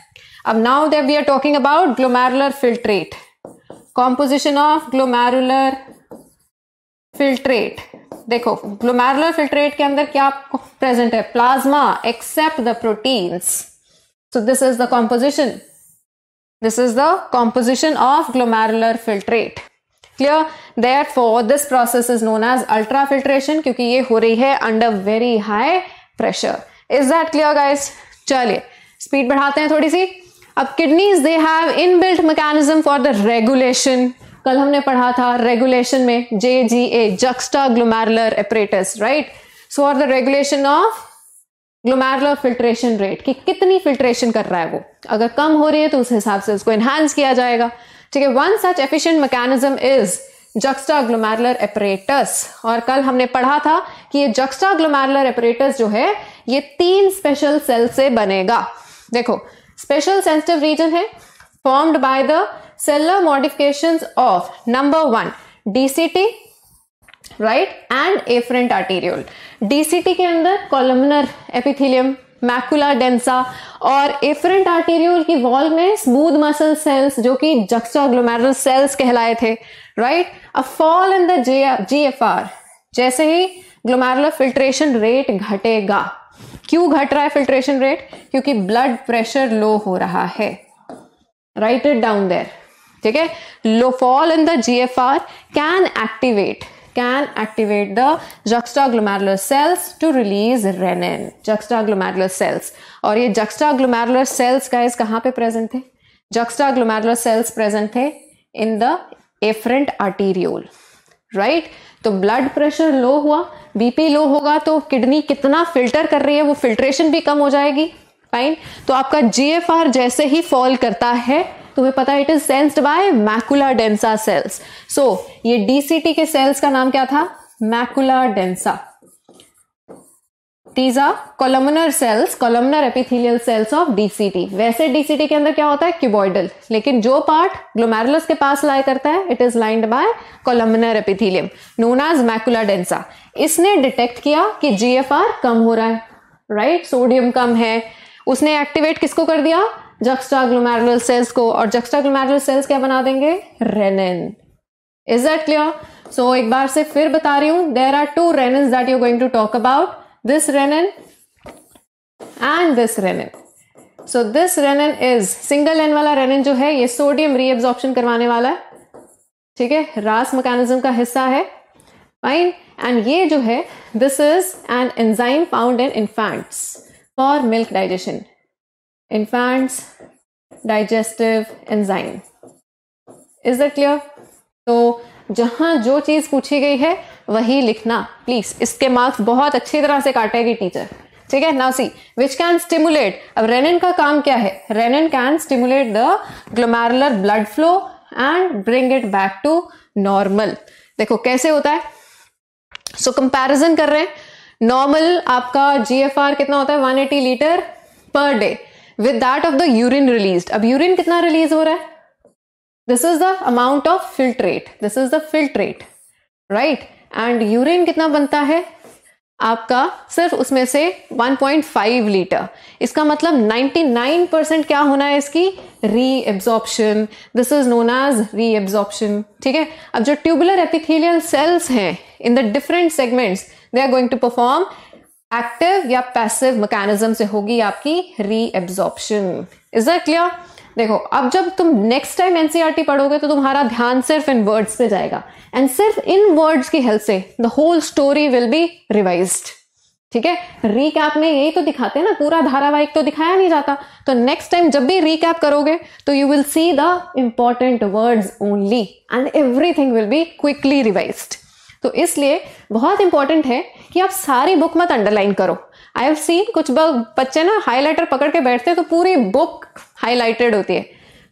अब now that we are talking about glomerular filtrate composition of glomerular filtrate देखो glomerular filtrate के अंदर क्या present है plasma except the proteins so this is the composition this is the composition of glomerular filtrate clear therefore this process is known as ultra filtration क्योंकि ये हो रही है under very high pressure is that clear guys चलिए speed बढ़ाते हैं थोड़ी सी अब kidneys they have in built mechanism for the regulation कल हमने पढ़ा था रेगुलेशन में J G A juxta glomerular apparatus right so for the regulation of glomerular filtration rate कि कितनी फिल्ट्रेशन कर रहा है वो अगर कम हो रही है तो उस हिसाब से उसको एनहांस किया जाएगा ठीक है one such efficient mechanism is juxta glomerular apparatus और कल हमने पढ़ा था कि ये जक्स्टा ग्लोमेरुलर एपरेटस जो है ये तीन स्पेशल सेल से बनेगा देखो स्पेशल सेंसिटिव रीजन है formed by the cellular modification of number one DCT right and efferent arteriole DCT के अंदर कॉलमनर एपिथिलियम मैकुला डेंसा और एफरेंट आर्टीरियल की वॉल में स्मूथ मसल सेल्स जो कि जक्सा ग्लोमेर सेल्स कहलाए थे right a fall in the G F R जैसे ही ग्लोमेरुलर फिल्ट्रेशन रेट घटेगा क्यों घट रहा है फिल्ट्रेशन रेट क्योंकि ब्लड प्रेशर लो हो रहा है राइट इट डाउन देयर ठीक है low fall in the GFR can activate can activate the juxtaglomerular cells to release renin juxtaglomerular cells और ये जक्स्टाग्लोमेरुलर सेल्स गाइस कहां पे प्रेजेंट थे जक्स्टाग्लोमेरुलर सेल्स प्रेजेंट थे in the efferent arteriole right तो blood pressure low हुआ BP लो होगा तो किडनी कितना फिल्टर कर रही है वो फिल्ट्रेशन भी कम हो जाएगी फाइन तो आपका जीएफआर जैसे ही फॉल करता है तुम्हें पता है it is sensed by macula densa cells so ये डीसीटी के सेल्स का नाम क्या था macula densa These are columnar cells, columnar epithelial cells of DCT. वैसे डीसीटी के अंदर क्या होता है क्यूबॉइडल लेकिन जो पार्ट ग्लोमेरुलस के पास लाया करता है it is lined by columnar epithelium known as macula densa इसने डिटेक्ट किया कि जी एफ आर कम हो रहा है राइट right? सोडियम कम है उसने एक्टिवेट किसको कर दिया जक्स्ट्रा ग्लोमेरुलस सेल्स को और जक्स्ट्रा ग्लोमेरुलस सेल्स क्या बना देंगे renin is that clear so एक बार से फिर बता रही हूं there are two renins that you going to talk about this renin and this renin. So this renin is single N वाला रेनिन जो है ये सोडियम रीएब्जॉर्प्शन करवाने वाला है ठीक है रास मैकेनिज्म का हिस्सा है फाइन एंड ये जो है this is an enzyme found in infants for milk digestion infants digestive enzyme is that clear तो जहां जो चीज पूछी गई है वही लिखना प्लीज इसके मार्क्स बहुत अच्छी तरह से काटेगी टीचर ठीक है now see which can stimulate अब रेनिन का काम क्या है renin can stimulate the glomerular blood flow and bring it back to normal देखो कैसे होता है सो so, कंपैरिजन कर रहे हैं नॉर्मल आपका जीएफआर कितना होता है 180 litre per day with that of the urine release अब यूरिन कितना रिलीज हो रहा है this is the amount of filtrate this is the filtrate right and urine कितना बनता है आपका सिर्फ उसमें से 1.5 लीटर इसका मतलब 99 परसेंट क्या होना है इसकी reabsorption this is known as reabsorption ठीक है अब जो ट्यूबुलर एपिथेलियल सेल्स हैं in the different segments they are going to perform active या पैसिव मैकेनिज्म से होगी आपकी री एब्जॉर्प्शन इज दैट क्लियर देखो अब जब तुम नेक्स्ट टाइम एनसीईआरटी पढ़ोगे तो तुम्हारा ध्यान सिर्फ इन वर्ड्स पे जाएगा एंड सिर्फ इन वर्ड्स की हेल्प से the whole story will be revise ठीक है रीकैप में यही तो दिखाते हैं ना पूरा धारावाहिक तो दिखाया नहीं जाता तो नेक्स्ट टाइम जब भी रीकैप करोगे तो you will see the important words only and everything will be quickly revise तो इसलिए बहुत इंपॉर्टेंट है कि आप सारी बुक मत अंडरलाइन करो आई हैव सीन कुछ बच्चे ना हाईलाइटर पकड़ के बैठते हैं तो पूरी बुक हाईलाइटेड होती है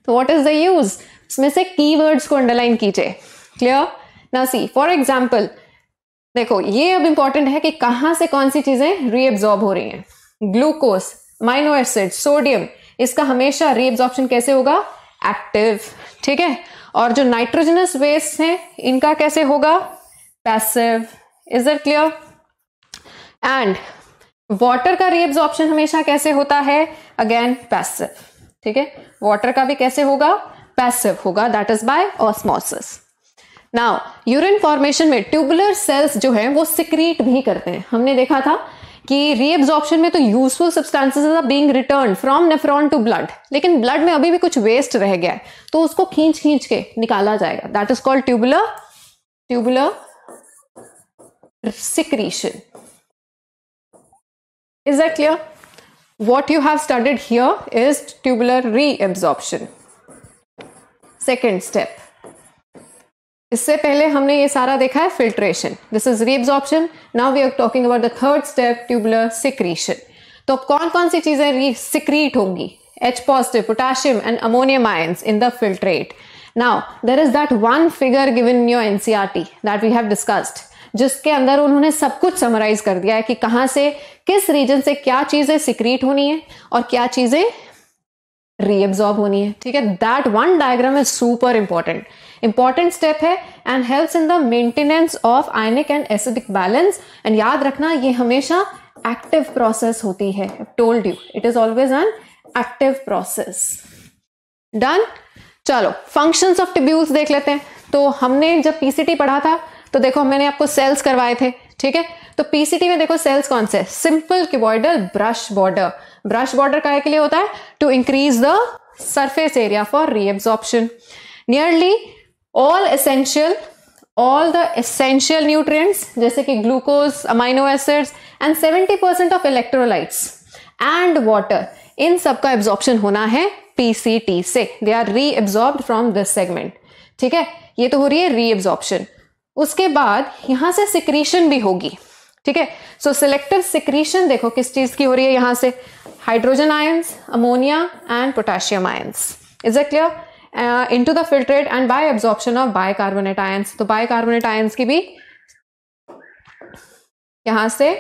तो वॉट इज द यूज उसमें से की वर्ड्स को अंडरलाइन कीजिए क्लियर ना सी फॉर एग्जाम्पल देखो ये अब इंपॉर्टेंट है कि कहाँ से कौन सी चीजें रीअब्जॉर्ब हो रही हैं ग्लूकोज माइनो एसिड सोडियम इसका हमेशा रीएब्जॉर्प्शन कैसे होगा एक्टिव ठीक है और जो नाइट्रोजनस वेस्ट हैं इनका कैसे होगा passive is that clear and water का रिएब्जॉर्प्शन हमेशा कैसे होता है अगेन पैसिव ठीक है वाटर का भी कैसे होगा पैसिव होगा that is by osmosis now urine formation में ट्यूबुलर सेल्स जो है वो सिक्रीट भी करते हैं हमने देखा था कि रीअब्जॉर्प्शन में तो useful substances are being return from nephron to blood लेकिन ब्लड में अभी भी कुछ वेस्ट रह गया है तो उसको खींच खींच के निकाला जाएगा that is called tubular tubular secretion Is that clear? What you have studied here is tubular reabsorption. Second step. इससे पहले हमने ये सारा देखा है filtration this is reabsorption now we are talking about the third step tubular secretion तो कौन कौन सी चीजें सिक्रीट होंगी H positive potassium and ammonium ions in the filtrate now there is that one figure given your NCR that we have discussed जिसके अंदर उन्होंने सब कुछ समराइज कर दिया है कि कहां से किस रीजन से क्या चीज़ें सिक्रीट होनी है और क्या चीज़ें रीअब्जॉर्ब होनी है ठीक है that one diagram is super important important step है and help in the maintenance of ionic and acidic balance and याद रखना ये हमेशा एक्टिव प्रोसेस होती है told you it is always an active process done चलो फंक्शंस ऑफ टिब्यूल्स देख लेते हैं तो हमने जब पीसीटी पढ़ा था तो देखो मैंने आपको सेल्स करवाए थे ठीक है तो पीसीटी में देखो सेल्स कौन से simple cuboidal brush border brush border काय के लिए होता है to increase the surface area for reabsorption nearly all essential all the essential nutrients जैसे कि glucose amino acids and seventy percent of electrolytes and water इन सब का एब्जॉर्प्शन होना है पीसीटी से they are reabsorb from this segment ठीक है ये तो हो रही है री एब्जॉर्प्शन उसके बाद यहां से सिक्रीशन भी होगी ठीक है सो सिलेक्टिव सिक्रीशन देखो किस चीज़ की हो रही है यहां से hydrogen ions ammonia and potassium ions is a clear in to the filtrate and by absorption of bicarbonate ions तो बाय कार्बोनेट आयंस की भी यहां से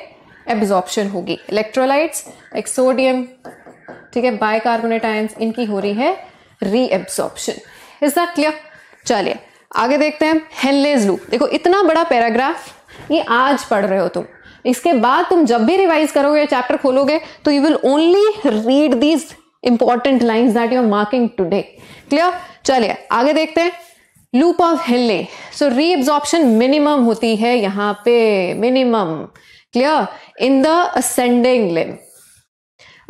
एब्जॉर्प्शन होगी इलेक्ट्रोलाइट्स एक्सोडियम सोडियम ठीक है बाय कार्बोनेट आयंस इनकी हो रही है री एब्जॉर्प्शन इज दैट क्लियर चलिए आगे देखते हैं हेनलेज लूप देखो इतना बड़ा पैराग्राफ ये आज पढ़ रहे हो तुम इसके बाद तुम जब भी रिवाइज करोगे चैप्टर खोलोगे तो you will only read these important lines that you are marking today clear चलिए आगे देखते हैं loop of Henle so absorption minimum होती है यहां पे minimum clear in the ascending limb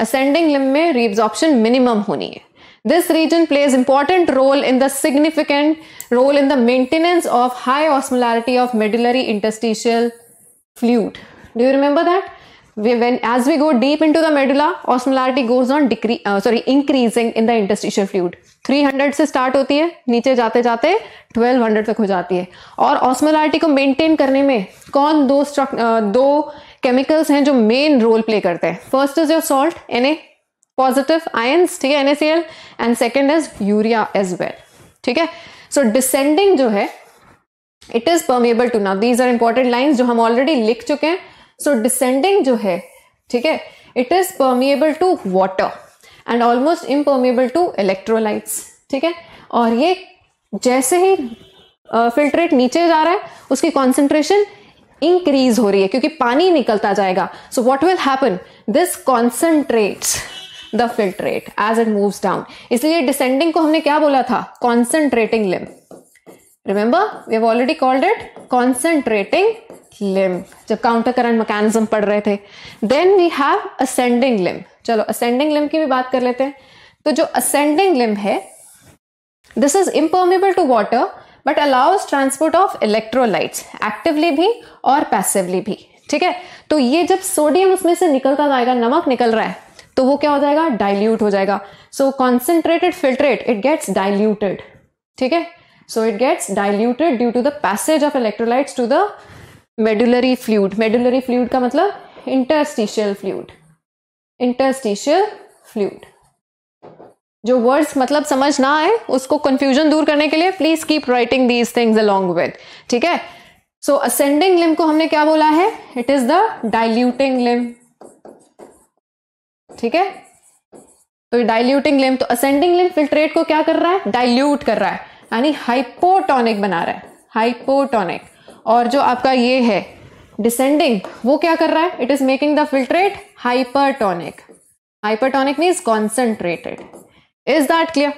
ascending limb में एब्जॉर्प्शन मिनिमम होनी है This region plays important role in the significant role in the maintenance of high osmolarity of medullary interstitial fluid. Do you remember that? We, when as we go deep into the medulla, osmolarity goes on decrease, uh, sorry, increasing in the interstitial fluid. 300 से start होती है नीचे जाते जाते 1200 तक हो जाती है और ऑस्मोलारिटी को मेंटेन करने में कौन दो uh, दो केमिकल्स हैं जो मेन रोल प्ले करते हैं first is your salt an positive ions ठीक है NaCl and second is urea as well ठीक है so descending जो है it is permeable to now these are important lines जो हम already लिख चुके हैं so descending जो है ठीक है it is permeable to water and almost impermeable to electrolytes ठीक है और ये जैसे ही फिल्ट्रेट uh, नीचे जा रहा है उसकी कॉन्सेंट्रेशन इंक्रीज हो रही है क्योंकि पानी निकलता जाएगा so what will happen this concentrates the filtrate as it moves down इसलिए डिसेंडिंग को हमने क्या बोला था concentrating limb remember we have already called it concentrating limb जब काउंटर करंट मैकेनिज्म पढ़ रहे थे then we have ascending limb चलो असेंडिंग लिम्ब की भी बात कर लेते हैं तो जो असेंडिंग लिम्ब है this is impermeable to water but allows transport of electrolytes actively भी और पैसिवली भी ठीक है तो ये जब सोडियम उसमें से निकलता जाएगा नमक निकल रहा है तो वो क्या हो जाएगा डाइल्यूट हो जाएगा so concentrated filtrate it gets diluted ठीक है so it gets diluted due to the passage of electrolytes to the medullary fluid medullary fluid का मतलब इंटरस्टिशियल फ्लूड इंटरस्टिशियल फ्लूड जो वर्ड्स मतलब समझ ना आए उसको कंफ्यूजन दूर करने के लिए please keep writing these things along with ठीक है सो असेंडिंग लिम को हमने क्या बोला है it is the diluting limb ठीक है तो डाइल्यूटिंग लिम्फ तो असेंडिंग लिम्फ फिल्ट्रेट को क्या कर रहा है डाइल्यूट कर रहा है यानी हाइपोटोनिक बना रहा है हाइपोटोनिक और जो आपका ये है डिसेंडिंग वो क्या कर रहा है it is making the filtrate hypertonic hypertonic means concentrated is that clear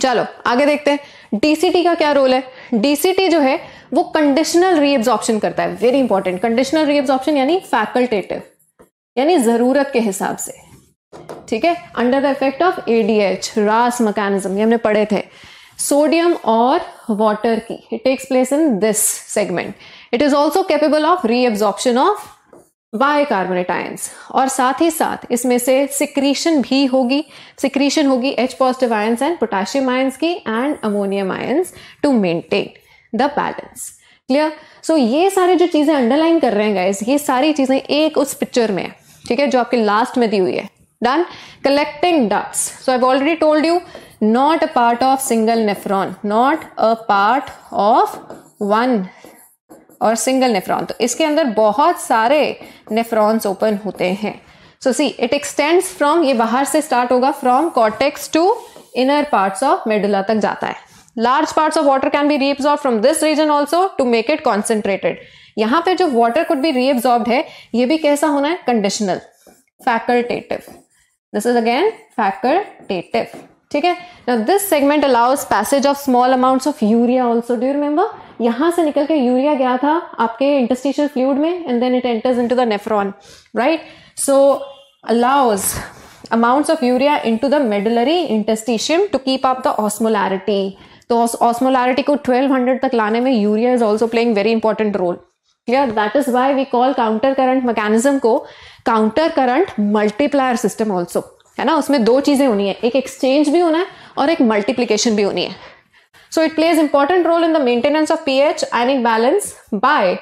चलो आगे देखते हैं डीसीटी का क्या रोल है डीसीटी जो है वो कंडीशनल रीएब्जॉर्प्शन करता है वेरी इंपॉर्टेंट कंडीशनल रीएब्जॉर्प्शन यानी फैकल्टेटिव यानी ज़रूरत के हिसाब से ठीक है under the effect of ADH RAS mechanism ये हमने पढ़े थे सोडियम और वाटर की it takes place in this segment it is also capable of reabsorption of bicarbonate ions और साथ ही साथ इसमें से सिक्रीशन भी होगी सिक्रीशन होगी H positive ions and potassium ions की and ammonium ions to maintain the balance clear so ये सारे जो चीज़ें अंडरलाइन कर रहे हैं गाइज ये सारी चीज़ें एक उस पिक्चर में है ठीक है जो आपके लास्ट में दी हुई है done collecting ducts so I already told you not a part of single nephron not a part of one और सिंगल नेफ्रॉन तो इसके अंदर बहुत सारे नेफ्रॉन्स ओपन होते हैं so see it extends from ये बाहर से स्टार्ट होगा from cortex to inner parts of medulla तक जाता है large parts of water can be reabsorbed from this region also to make it concentrated यहां पर जो वॉटर कुड बी रीअब्सॉर्ब है ये भी कैसा होना है conditional facultative this is again facultative ठीक है ना this segment allows passage of small amount of urea also do remember यहां से निकल के यूरिया गया था आपके इंटस्टिशियल फ्लूड में and then it enters in to the nephron right so allows allows of urea in to the medullary interstitium to keep up the osmolarity तो osmolarity को 1200 तक लाने में urea is also playing very important role clear that is why we call counter current mechanism को counter current multiplier system also है ना उसमें दो चीज़ें होनी है एक एक्सचेंज भी होना है और एक मल्टीप्लीकेशन भी होनी है so it plays important role in the maintenance of p H ionic balance by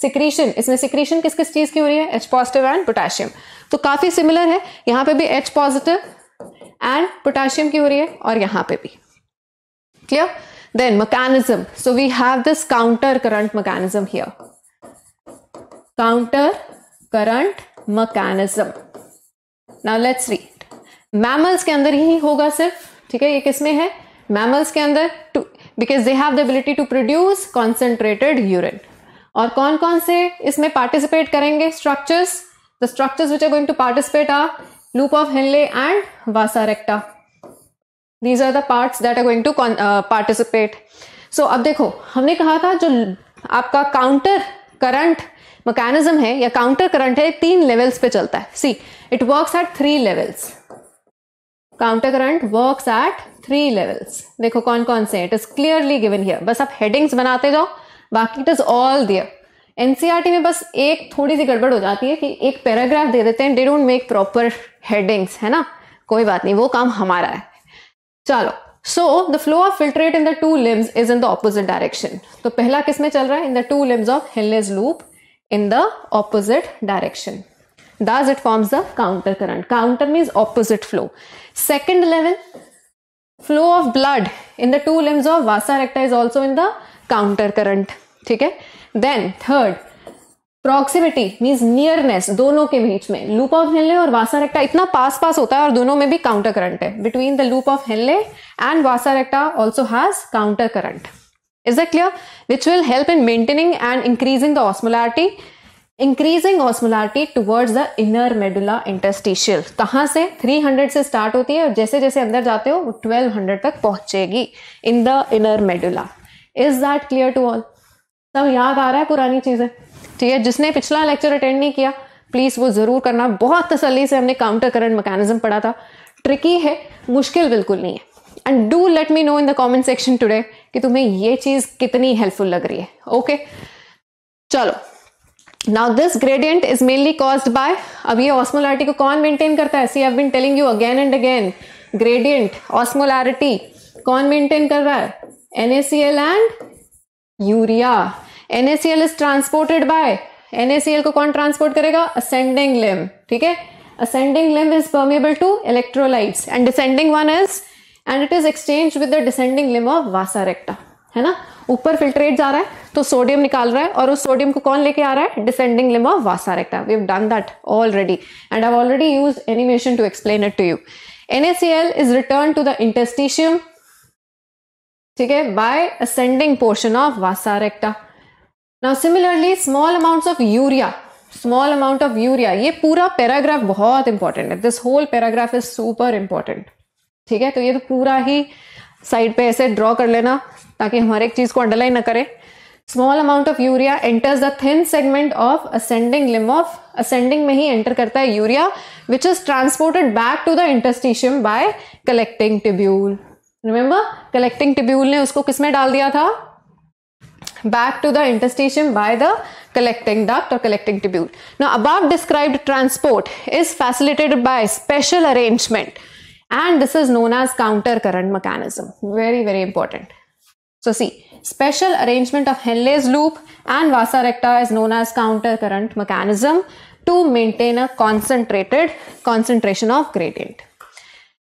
secretion इसमें सिक्रीशन किस किस चीज़ की हो रही है एच पॉजिटिव एंड पोटेशियम तो काफ़ी सिमिलर है यहां पे भी एच पॉजिटिव एंड पोटेशियम की हो रही है और यहां पे भी clear then mechanism so we have this counter current mechanism here counter current mechanism. Now let's read. Mammals के अंदर यही होगा सिर्फ ठीक है ये किसमें है मैमल्स के अंदर to because they have the ability to produce concentrated urine और कौन कौन से इसमें पार्टिसिपेट करेंगे structures the structures which are going to participate are loop of Henle and vasa recta these are the that are going to participate so अब देखो हमने कहा था जो आपका काउंटर करंट मकैनिज्म है या काउंटर करंट है तीन लेवल्स पे चलता है see it works at three levels counter current works at three levels देखो कौन कौन से it is clearly given here बस आप हेडिंग्स बनाते जाओ बाकी it is all there NCERT में बस एक थोड़ी सी गड़बड़ हो जाती है कि एक पैराग्राफ दे देते हैं they don't make proper headings है ना कोई बात नहीं वो काम हमारा है चलो so the flow of filtrate in the two limbs is in the opposite direction तो पहला किस में चल रहा है in the two limbs of हिलनेस loop in the opposite direction. Thus, it forms the counter current. Counter means opposite flow. Second level, flow of blood in the two limbs of vasa recta is also in the counter current. ठीक है then third proximity means nearness दोनों के बीच में loop of Henley और वासा रेक्टा इतना पास पास होता है और दोनों में भी काउंटर करंट है between the loop of Henle and vasa recta also has counter current Is that clear? Which will help in maintaining and increasing the osmolarity. Increasing osmolarity towards the inner medulla interstitial कहाँ से 300 से start होती है और जैसे जैसे अंदर जाते हो वो 1200 तक पहुंचेगी in the inner medulla is that clear to all सब याद आ रहा है पुरानी चीज़ें ठीक है जिसने पिछला लेक्चर अटेंड नहीं किया प्लीज़ वो ज़रूर करना बहुत तसली से हमने काउंटर करंट मैकेनिज्म पढ़ा था ट्रिकी है मुश्किल बिल्कुल नहीं है and do let me know in the comment section today कि तुम्हें ये चीज़ कितनी हेल्पफुल लग रही है ओके okay? चलो now this gradient is mainly cause by अब ये ऑस्मोलैरिटी को कौन मेंटेन करता है see have been telling you again and again gradient osmolarity कौन मेंटेन कर रहा है N and urea N is transported by N को कौन ट्रांसपोर्ट करेगा असेंडिंग लिम ठीक है ascending limb is permeable to electrolytes and descending one is and it is exchange with the descending limb of vasa recta है ना ऊपर filtrate जा रहा है तो सोडियम निकाल रहा है और उस सोडियम को कौन लेके आ रहा है descending limb of vasa recta we have done that already and I already use animation to explain it to you NaCl is returned to the interstitium ठीक है by ascending portion of vasa Now similarly small amounts of urea small amount of urea ये पूरा paragraph बहुत important है this whole paragraph is super important. ठीक है तो ये तो पूरा ही साइड पे ऐसे ड्रॉ कर लेना ताकि हमारे एक चीज को अंडरलाइन ना करें small amount of urea enters the thin segment of ascending limb of ascending में ही एंटर करता है urea which is transported back to the interstitium by collecting tubule remember collecting tubule ने उसको किसमें डाल दिया था back to the interstitium by the collecting duct और collecting tubule Now about described transport is facilitated by special arrangement And this is known as counter current mechanism. Very, very important. So see, special arrangement of Henle's loop and vasa recta is known as counter current mechanism to maintain a concentrated concentration of gradient.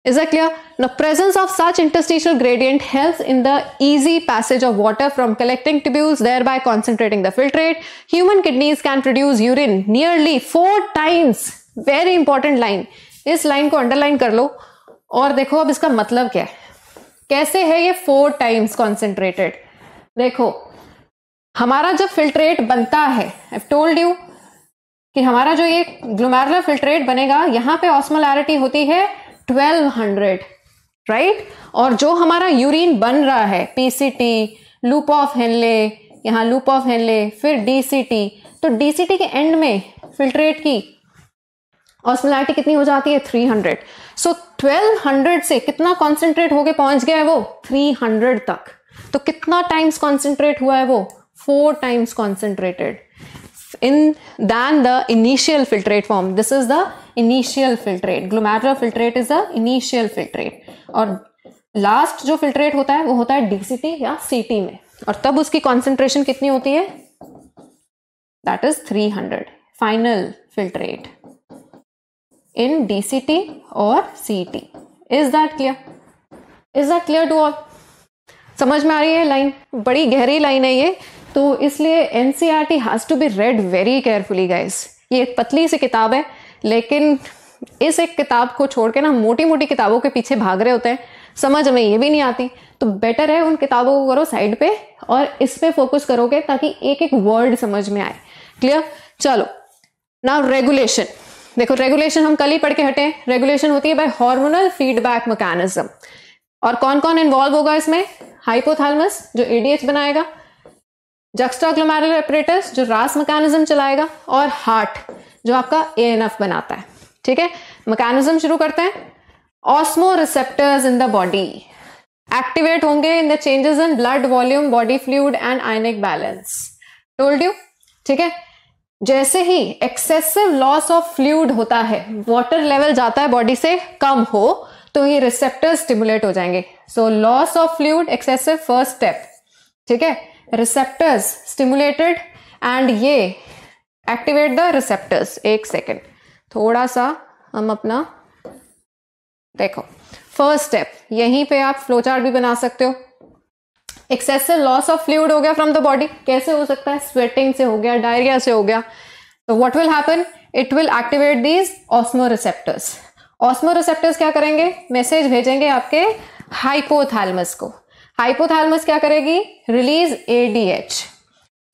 Is that clear? The presence of such interstitial gradient helps in the easy passage of water from collecting tubules, thereby concentrating the filtrate. Human kidneys can produce urine nearly four times. Very important line. This line ko underline karlo. और देखो अब इसका मतलब क्या है कैसे है ये फोर टाइम्स कॉन्सेंट्रेटेड देखो हमारा जब फिल्ट्रेट बनता है आई टोल्ड यू कि हमारा जो ये ग्लोमेरुलर फिल्ट्रेट बनेगा यहां पे ऑस्मोलैरिटी होती है 1200 राइट और जो हमारा यूरिन बन रहा है पीसीटी लूप ऑफ हेनले यहाँ लूप ऑफ हेनले फिर डीसीटी तो डीसीटी के एंड में फिल्ट्रेट की ऑस्मोलैरिटी कितनी हो जाती है 300 सो so, 1200 से कितना कॉन्सेंट्रेट होके पहुंच गया है वो 300 तक तो कितना टाइम्स कॉन्सेंट्रेट हुआ है वो four times concentrated in than the initial filtrate form this is the initial filtrate glomerular filtrate is the initial filtrate और लास्ट जो फिल्ट्रेट होता है वो होता है डीसीटी या सीटी में और तब उसकी कॉन्सेंट्रेशन कितनी होती है that is 300 final filtrate in D C T और C T is that clear is that clear to all समझ में आ रही है लाइन बड़ी गहरी लाइन है ये तो इसलिए N C R T has to be read very carefully guys ये एक पतली सी किताब है लेकिन इस एक किताब को छोड़ के ना मोटी मोटी किताबों के पीछे भाग रहे होते हैं समझ हमें ये भी नहीं आती तो बेटर है उन किताबों को करो साइड पे और इस पे फोकस करोगे ताकि एक एक वर्ड समझ में आए क्लियर चलो नाउ रेगुलेशन देखो रेगुलेशन हम कल ही पढ़ के हटे रेगुलेशन होती है बाय हार्मोनल फीडबैक मैकेनिज्म और कौन कौन इन्वॉल्व होगा इसमें हाइपोथैलमस जो एडीएच बनाएगा जक्स्टाग्लोमेरुलर एपरेटस जो रास मैकेनिज्म चलाएगा और हार्ट जो आपका एएनएफ बनाता है ठीक है मैकेनिज्म शुरू करते हैं osmo receptors in the body activate होंगे in the changes in blood volume body fluid and ionic balance told you ठीक है जैसे ही एक्सेसिव लॉस ऑफ फ्लूड होता है वाटर लेवल जाता है बॉडी से कम हो तो ये रिसेप्टर स्टिमुलेट हो जाएंगे so loss of fluid excessive first step ठीक है रिसेप्टर्स स्टिमुलेटेड एंड ये एक्टिवेट द रिसेप्टर्स एक सेकेंड थोड़ा सा हम अपना देखो फर्स्ट स्टेप यहीं पे आप फ्लोचार्ट भी बना सकते हो एक्सेसिव लॉस ऑफ फ्लूड हो गया फ्रॉम द बॉडी कैसे हो सकता है स्वेटिंग से हो गया डायरिया से हो गया तो what will happen it will activate these osmo receptors osmo receptors क्या करेंगे मैसेज भेजेंगे आपके हाइपोथैलमस को हाइपोथैलमस क्या करेगी रिलीज एच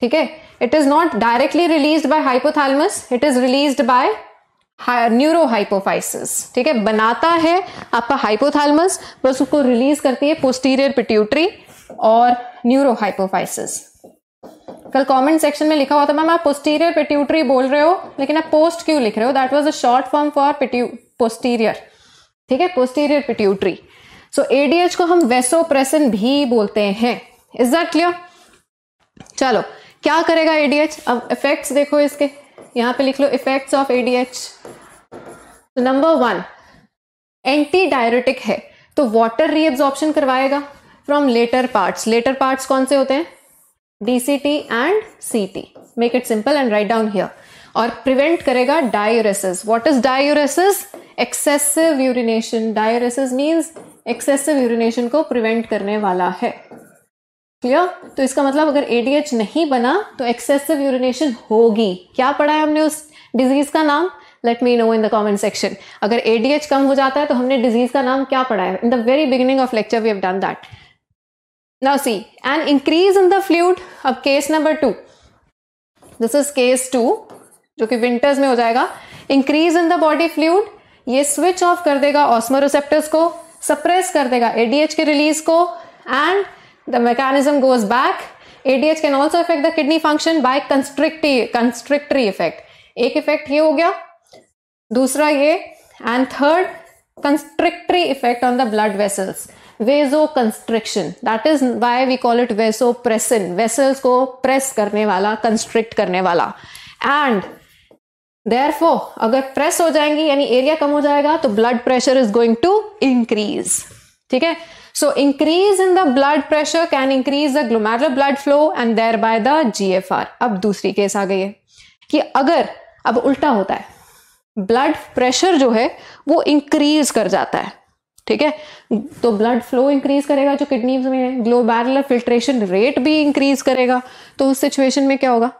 ठीक है it is not directly release by hypothalamus it is release by neuro hypophysis ठीक है बनाता है आपका हाइपोथैलमस बस उसको रिलीज करती है पोस्टीरियर पिट्यूटरी और न्यूरोहाइपोफाइसिस कल कमेंट सेक्शन में लिखा हुआ था मैम आप पोस्टीरियर पिट्यूटरी बोल रहे हो लेकिन आप पोस्ट क्यों लिख रहे हो that was a short form for posterior ठीक है पोस्टीरियर पिट्यूटरी सो एडीएच को हम वेसोप्रेसिन भी बोलते हैं इज दैट क्लियर चलो क्या करेगा एडीएच अब इफेक्ट्स देखो इसके यहां पे लिख लो effects of ADH number one anti diuretic है तो वाटर रीअब्जॉर्प्शन करवाएगा from later parts later parts कौन से होते हैं D C T and C T make it simple and write down here और प्रिवेंट करेगा diuresis what is diuresis excessive urination diuresis means excessive urination को prevent करने वाला है क्लियर तो इसका मतलब अगर एडीएच नहीं बना तो एक्सेसिव यूरिनेशन होगी क्या पढ़ा है हमने उस डिजीज का नाम let me know in the comment section अगर एडीएच कम हो जाता है तो हमने डिजीज का नाम क्या पढ़ा है in the very beginning of lecture we have done that Now see, an increase in the fluid, अब case number two this is case two जो कि विंटर्स में हो जाएगा increase in the body fluid ये स्विच ऑफ कर देगा ऑस्मोरिसेप्टर्स को सप्रेस कर देगा एडीएच के रिलीज को and the mechanism goes back ADH can also affect the kidney function by constrictive constrictory effect एक इफेक्ट ये हो गया दूसरा ये and third constrictory effect on the blood vessels vasoconstriction that is why we call it pressin vessels को press करने वाला constrict करने वाला एंड देयर अगर प्रेस हो जाएंगी यानी एरिया कम हो जाएगा तो blood pressure is going to increase ठीक है so increase in the blood pressure can increase the glomerular blood flow and thereby the GFR अब दूसरी केस आ गई है कि अगर अब उल्टा होता है ब्लड प्रेशर जो है वो इंक्रीज कर जाता है ठीक है तो ब्लड फ्लो इंक्रीज करेगा जो किडनीज में है ग्लोबैरुलर फिल्ट्रेशन रेट भी इंक्रीज करेगा तो उस सिचुएशन में क्या होगा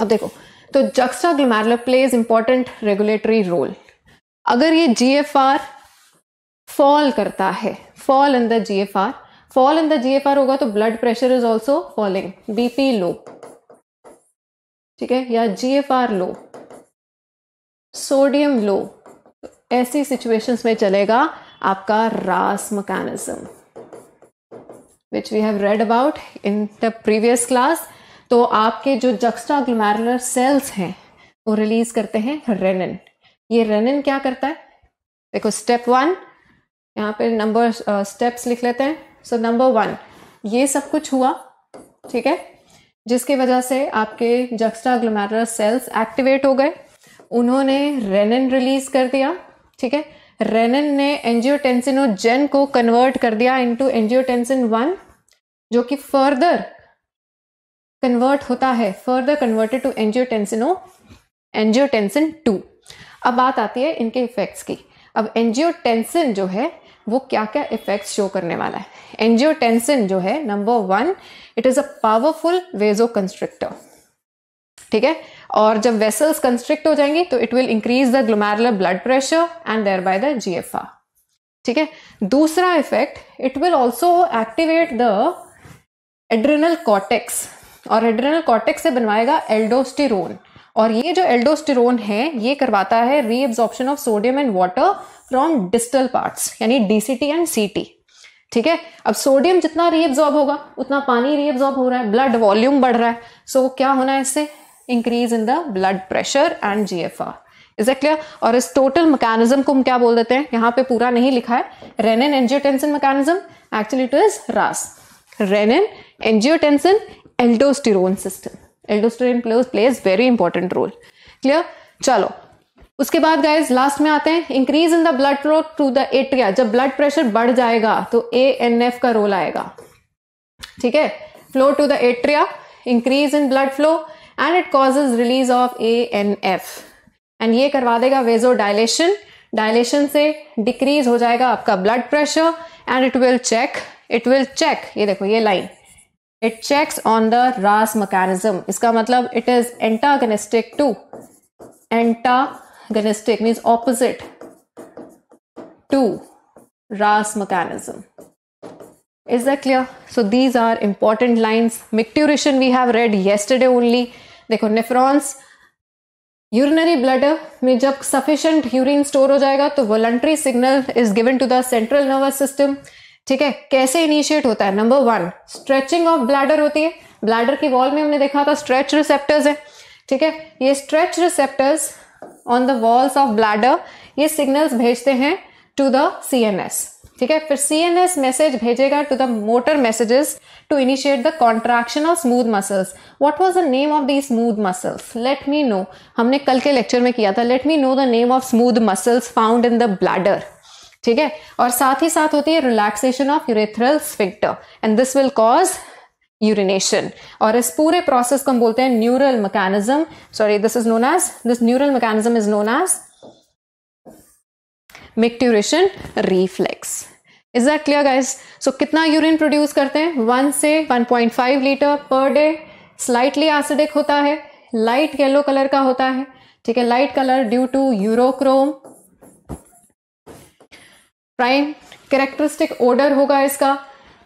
अब देखो तो juxtaglomerular plays important regulatory role अगर ये जी एफ आर फॉल करता है fall in the G F R fall in the G F R होगा तो blood pressure is also falling BP low ठीक है या G F R low sodium low ऐसी सिचुएशंस में चलेगा आपका RAAS mechanism which we have read about in the previous class तो आपके जो जक्स्ट्रा ग्लोमेरुलर सेल्स हैं वो रिलीज करते हैं रेनिन ये रेनिन क्या करता है देखो स्टेप वन यहाँ पे नंबर स्टेप्स uh, लिख लेते हैं सो नंबर वन ये सब कुछ हुआ ठीक है जिसकी वजह से आपके जक्स्ट्रा ग्लोमेरुलर सेल्स एक्टिवेट हो गए उन्होंने रेनिन रिलीज कर दिया ठीक है रेनन ने एंजियोटेंसिनोजेन को कन्वर्ट कर दिया इनटू एंजियोटेंसिन वन जो कि फर्दर कन्वर्ट होता है further converted to angiotensin angiotensin two अब बात आती है इनके इफेक्ट्स की अब एंजियोटेंसिन जो है वो क्या क्या इफेक्ट्स शो करने वाला है एंजियोटेंसिन जो है number one it is a powerful vasoconstrictor ठीक है और जब वेसल्स कंस्ट्रिक्ट हो जाएंगी तो it will increase the glomerular blood pressure and thereby the G ठीक है दूसरा effect it will also activate the adrenal cortex और एड्रिनल कॉटेक्स से बनवाएगा एल्डोस्टिरोन और ये जो एल्डोस्टिरोन है ये करवाता है reabsorption of sodium and water from distal parts यानी डीसीटी एंड सीटी ठीक है अब सोडियम जितना रीअब्जॉर्ब होगा उतना पानी रीअब्जॉर्ब हो रहा है ब्लड वॉल्यूम बढ़ रहा है सो so, क्या होना है इससे increase in the blood pressure and G F R is clear और इस टोटल मैकेनिज्म को हम क्या बोल देते हैं यहाँ पे पूरा नहीं लिखा है renin angiotensin mechanism actually it is RAAS renin angiotensin aldosterone system aldosterone plays very important role clear चलो उसके बाद गाइज लास्ट में आते हैं increase in the blood flow to the atria जब ब्लड प्रेशर बढ़ जाएगा तो ए एन एफ का रोल आएगा ठीक है flow to the atria increase in blood flow and it causes release of ANF and ये करवा देगा वेजो डायलेशन डायलेशन से डिक्रीज हो जाएगा आपका blood pressure and it will check it will check ये देखो ये line it checks on the RAAS mechanism इसका मतलब it is antagonistic to antagonistic means opposite to RAAS mechanism is that clear so these are important lines micturition we have read yesterday only देखो nephrons urinary blood में जब sufficient urine store हो जाएगा तो voluntary signal is given to the central nervous system ठीक है कैसे initiate होता है number one stretching of bladder होती है ब्लैडर की वॉल में हमने देखा था स्ट्रेच रिसेप्टर्स है ठीक है ये stretch receptors on the walls of bladder ये सिग्नल्स भेजते हैं to the C N S ठीक है फिर सी एन एस मैसेज भेजेगा to the motor messages to initiate the contraction of smooth muscles what was the name of the smooth muscles let me know हमने कल के lecture में किया था let me know the name of smooth muscles found in the bladder ठीक है और साथ ही साथ होती है relaxation of urethral sphincter and this will cause urination और इस पूरे प्रोसेस को हम बोलते हैं neural mechanism sorry this is known as this neural mechanism is known as micturition reflex is that clear guys so कितना यूरिन प्रोड्यूस करते हैं वन से one point five litre per day slightly acidic होता है light yellow colour का होता है ठीक है light colour due to urochrome prime characteristic odour होगा इसका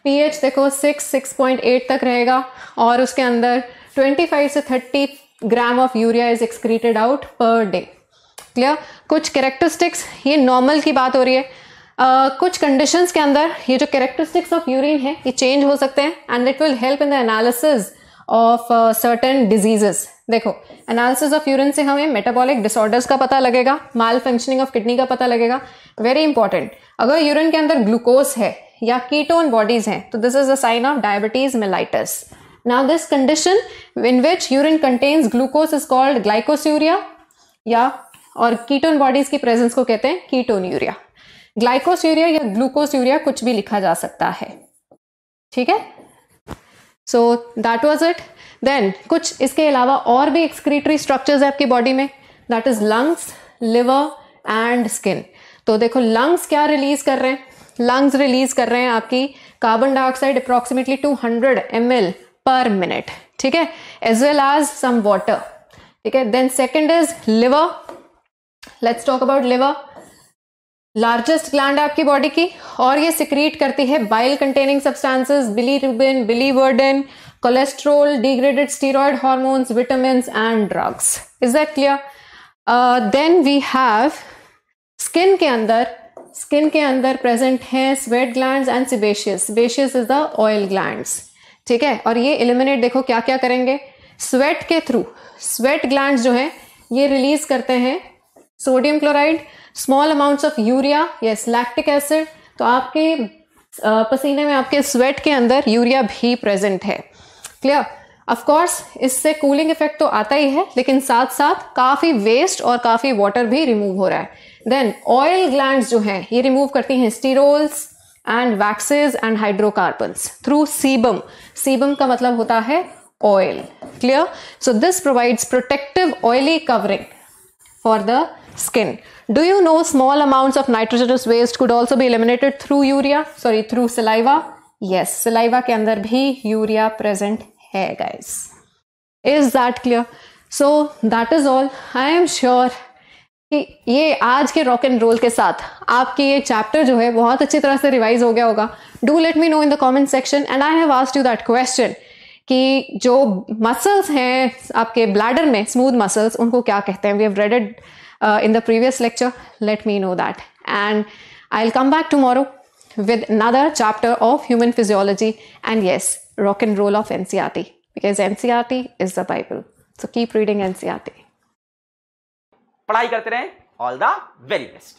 पीएच देखो सिक्स सिक्स पॉइंट एट तक रहेगा और उसके अंदर ट्वेंटी फाइव से thirty gram of urea is excreted out per day clear कुछ कैरेक्टरिस्टिक्स ये नॉर्मल की बात हो रही है Uh, कुछ कंडीशंस के अंदर ये जो कैरेक्टरिस्टिक्स ऑफ यूरिन है ये चेंज हो सकते हैं and it will help in the analysis of certain diseases देखो एनालिसिस ऑफ यूरिन से हमें मेटाबॉलिक डिसऑर्डर्स का पता लगेगा माल फंक्शनिंग ऑफ किडनी का पता लगेगा वेरी इंपॉर्टेंट अगर यूरिन के अंदर ग्लूकोज है या कीटोन बॉडीज हैं तो this is a sign of diabetes mellitus now this condition in which urine contains glucose is called glycosuria या और कीटोन बॉडीज की प्रेजेंस को कहते हैं ketonuria glycosuria glucosuria यूरिया कुछ भी लिखा जा सकता है ठीक है so that was it then कुछ इसके अलावा और भी एक्सक्रीटरी स्ट्रक्चर्स है आपकी बॉडी में that is lungs liver and skin तो देखो लंग्स क्या रिलीज कर रहे हैं लंग्स रिलीज कर रहे हैं आपकी carbon dioxide approximately 200 hundred M L per minute ठीक है as well as some water ठीक है then second is liver let's talk about liver largest gland आपकी बॉडी की और ये सिक्रीट करती है bile containing substances bilirubin biliverdin cholesterol degraded steroid hormones vitamin and drugs is that clear then we have skin के अंदर skin के अंदर प्रेजेंट हैं sweat gland and sebaceous sebaceous is the oil gland ठीक है और ये एलिमिनेट देखो क्या क्या करेंगे स्वेट के थ्रू स्वेट ग्लैंड जो है ये रिलीज करते हैं sodium chloride small amounts of urea या लैक्टिक एसिड तो आपके पसीने में आपके स्वेट के अंदर यूरिया भी प्रेजेंट है क्लियर ऑफकोर्स इससे कूलिंग इफेक्ट तो आता ही है लेकिन साथ साथ काफ़ी वेस्ट और काफ़ी वाटर भी रिमूव हो रहा है देन ऑयल ग्लैंड जो हैं ये रिमूव करती हैं sterols and waxes and hydrocarbons through sebum sebum का मतलब होता है oil clear so this provides protective oily covering for the skin. Do you know small amounts of nitrogenous waste could also be eliminated through urea? Sorry, through saliva? Yes, saliva ke andar bhi urea present hai guys. Is that clear? So that is all. I am sure कि ये आज के rock and role के साथ आपकी ये chapter जो है बहुत अच्छी तरह से रिवाइज हो गया होगा do let me know in the comment section and I have asked you that question कि जो मसल्स हैं आपके ब्लैडर में स्मूथ मसल्स उनको क्या कहते हैं we have read in the previous lecture let me know that and I will come back tomorrow with another chapter of human physiology and yes rock and roll of N because N is the Bible so keep reading N पढ़ाई करते रहे all the very best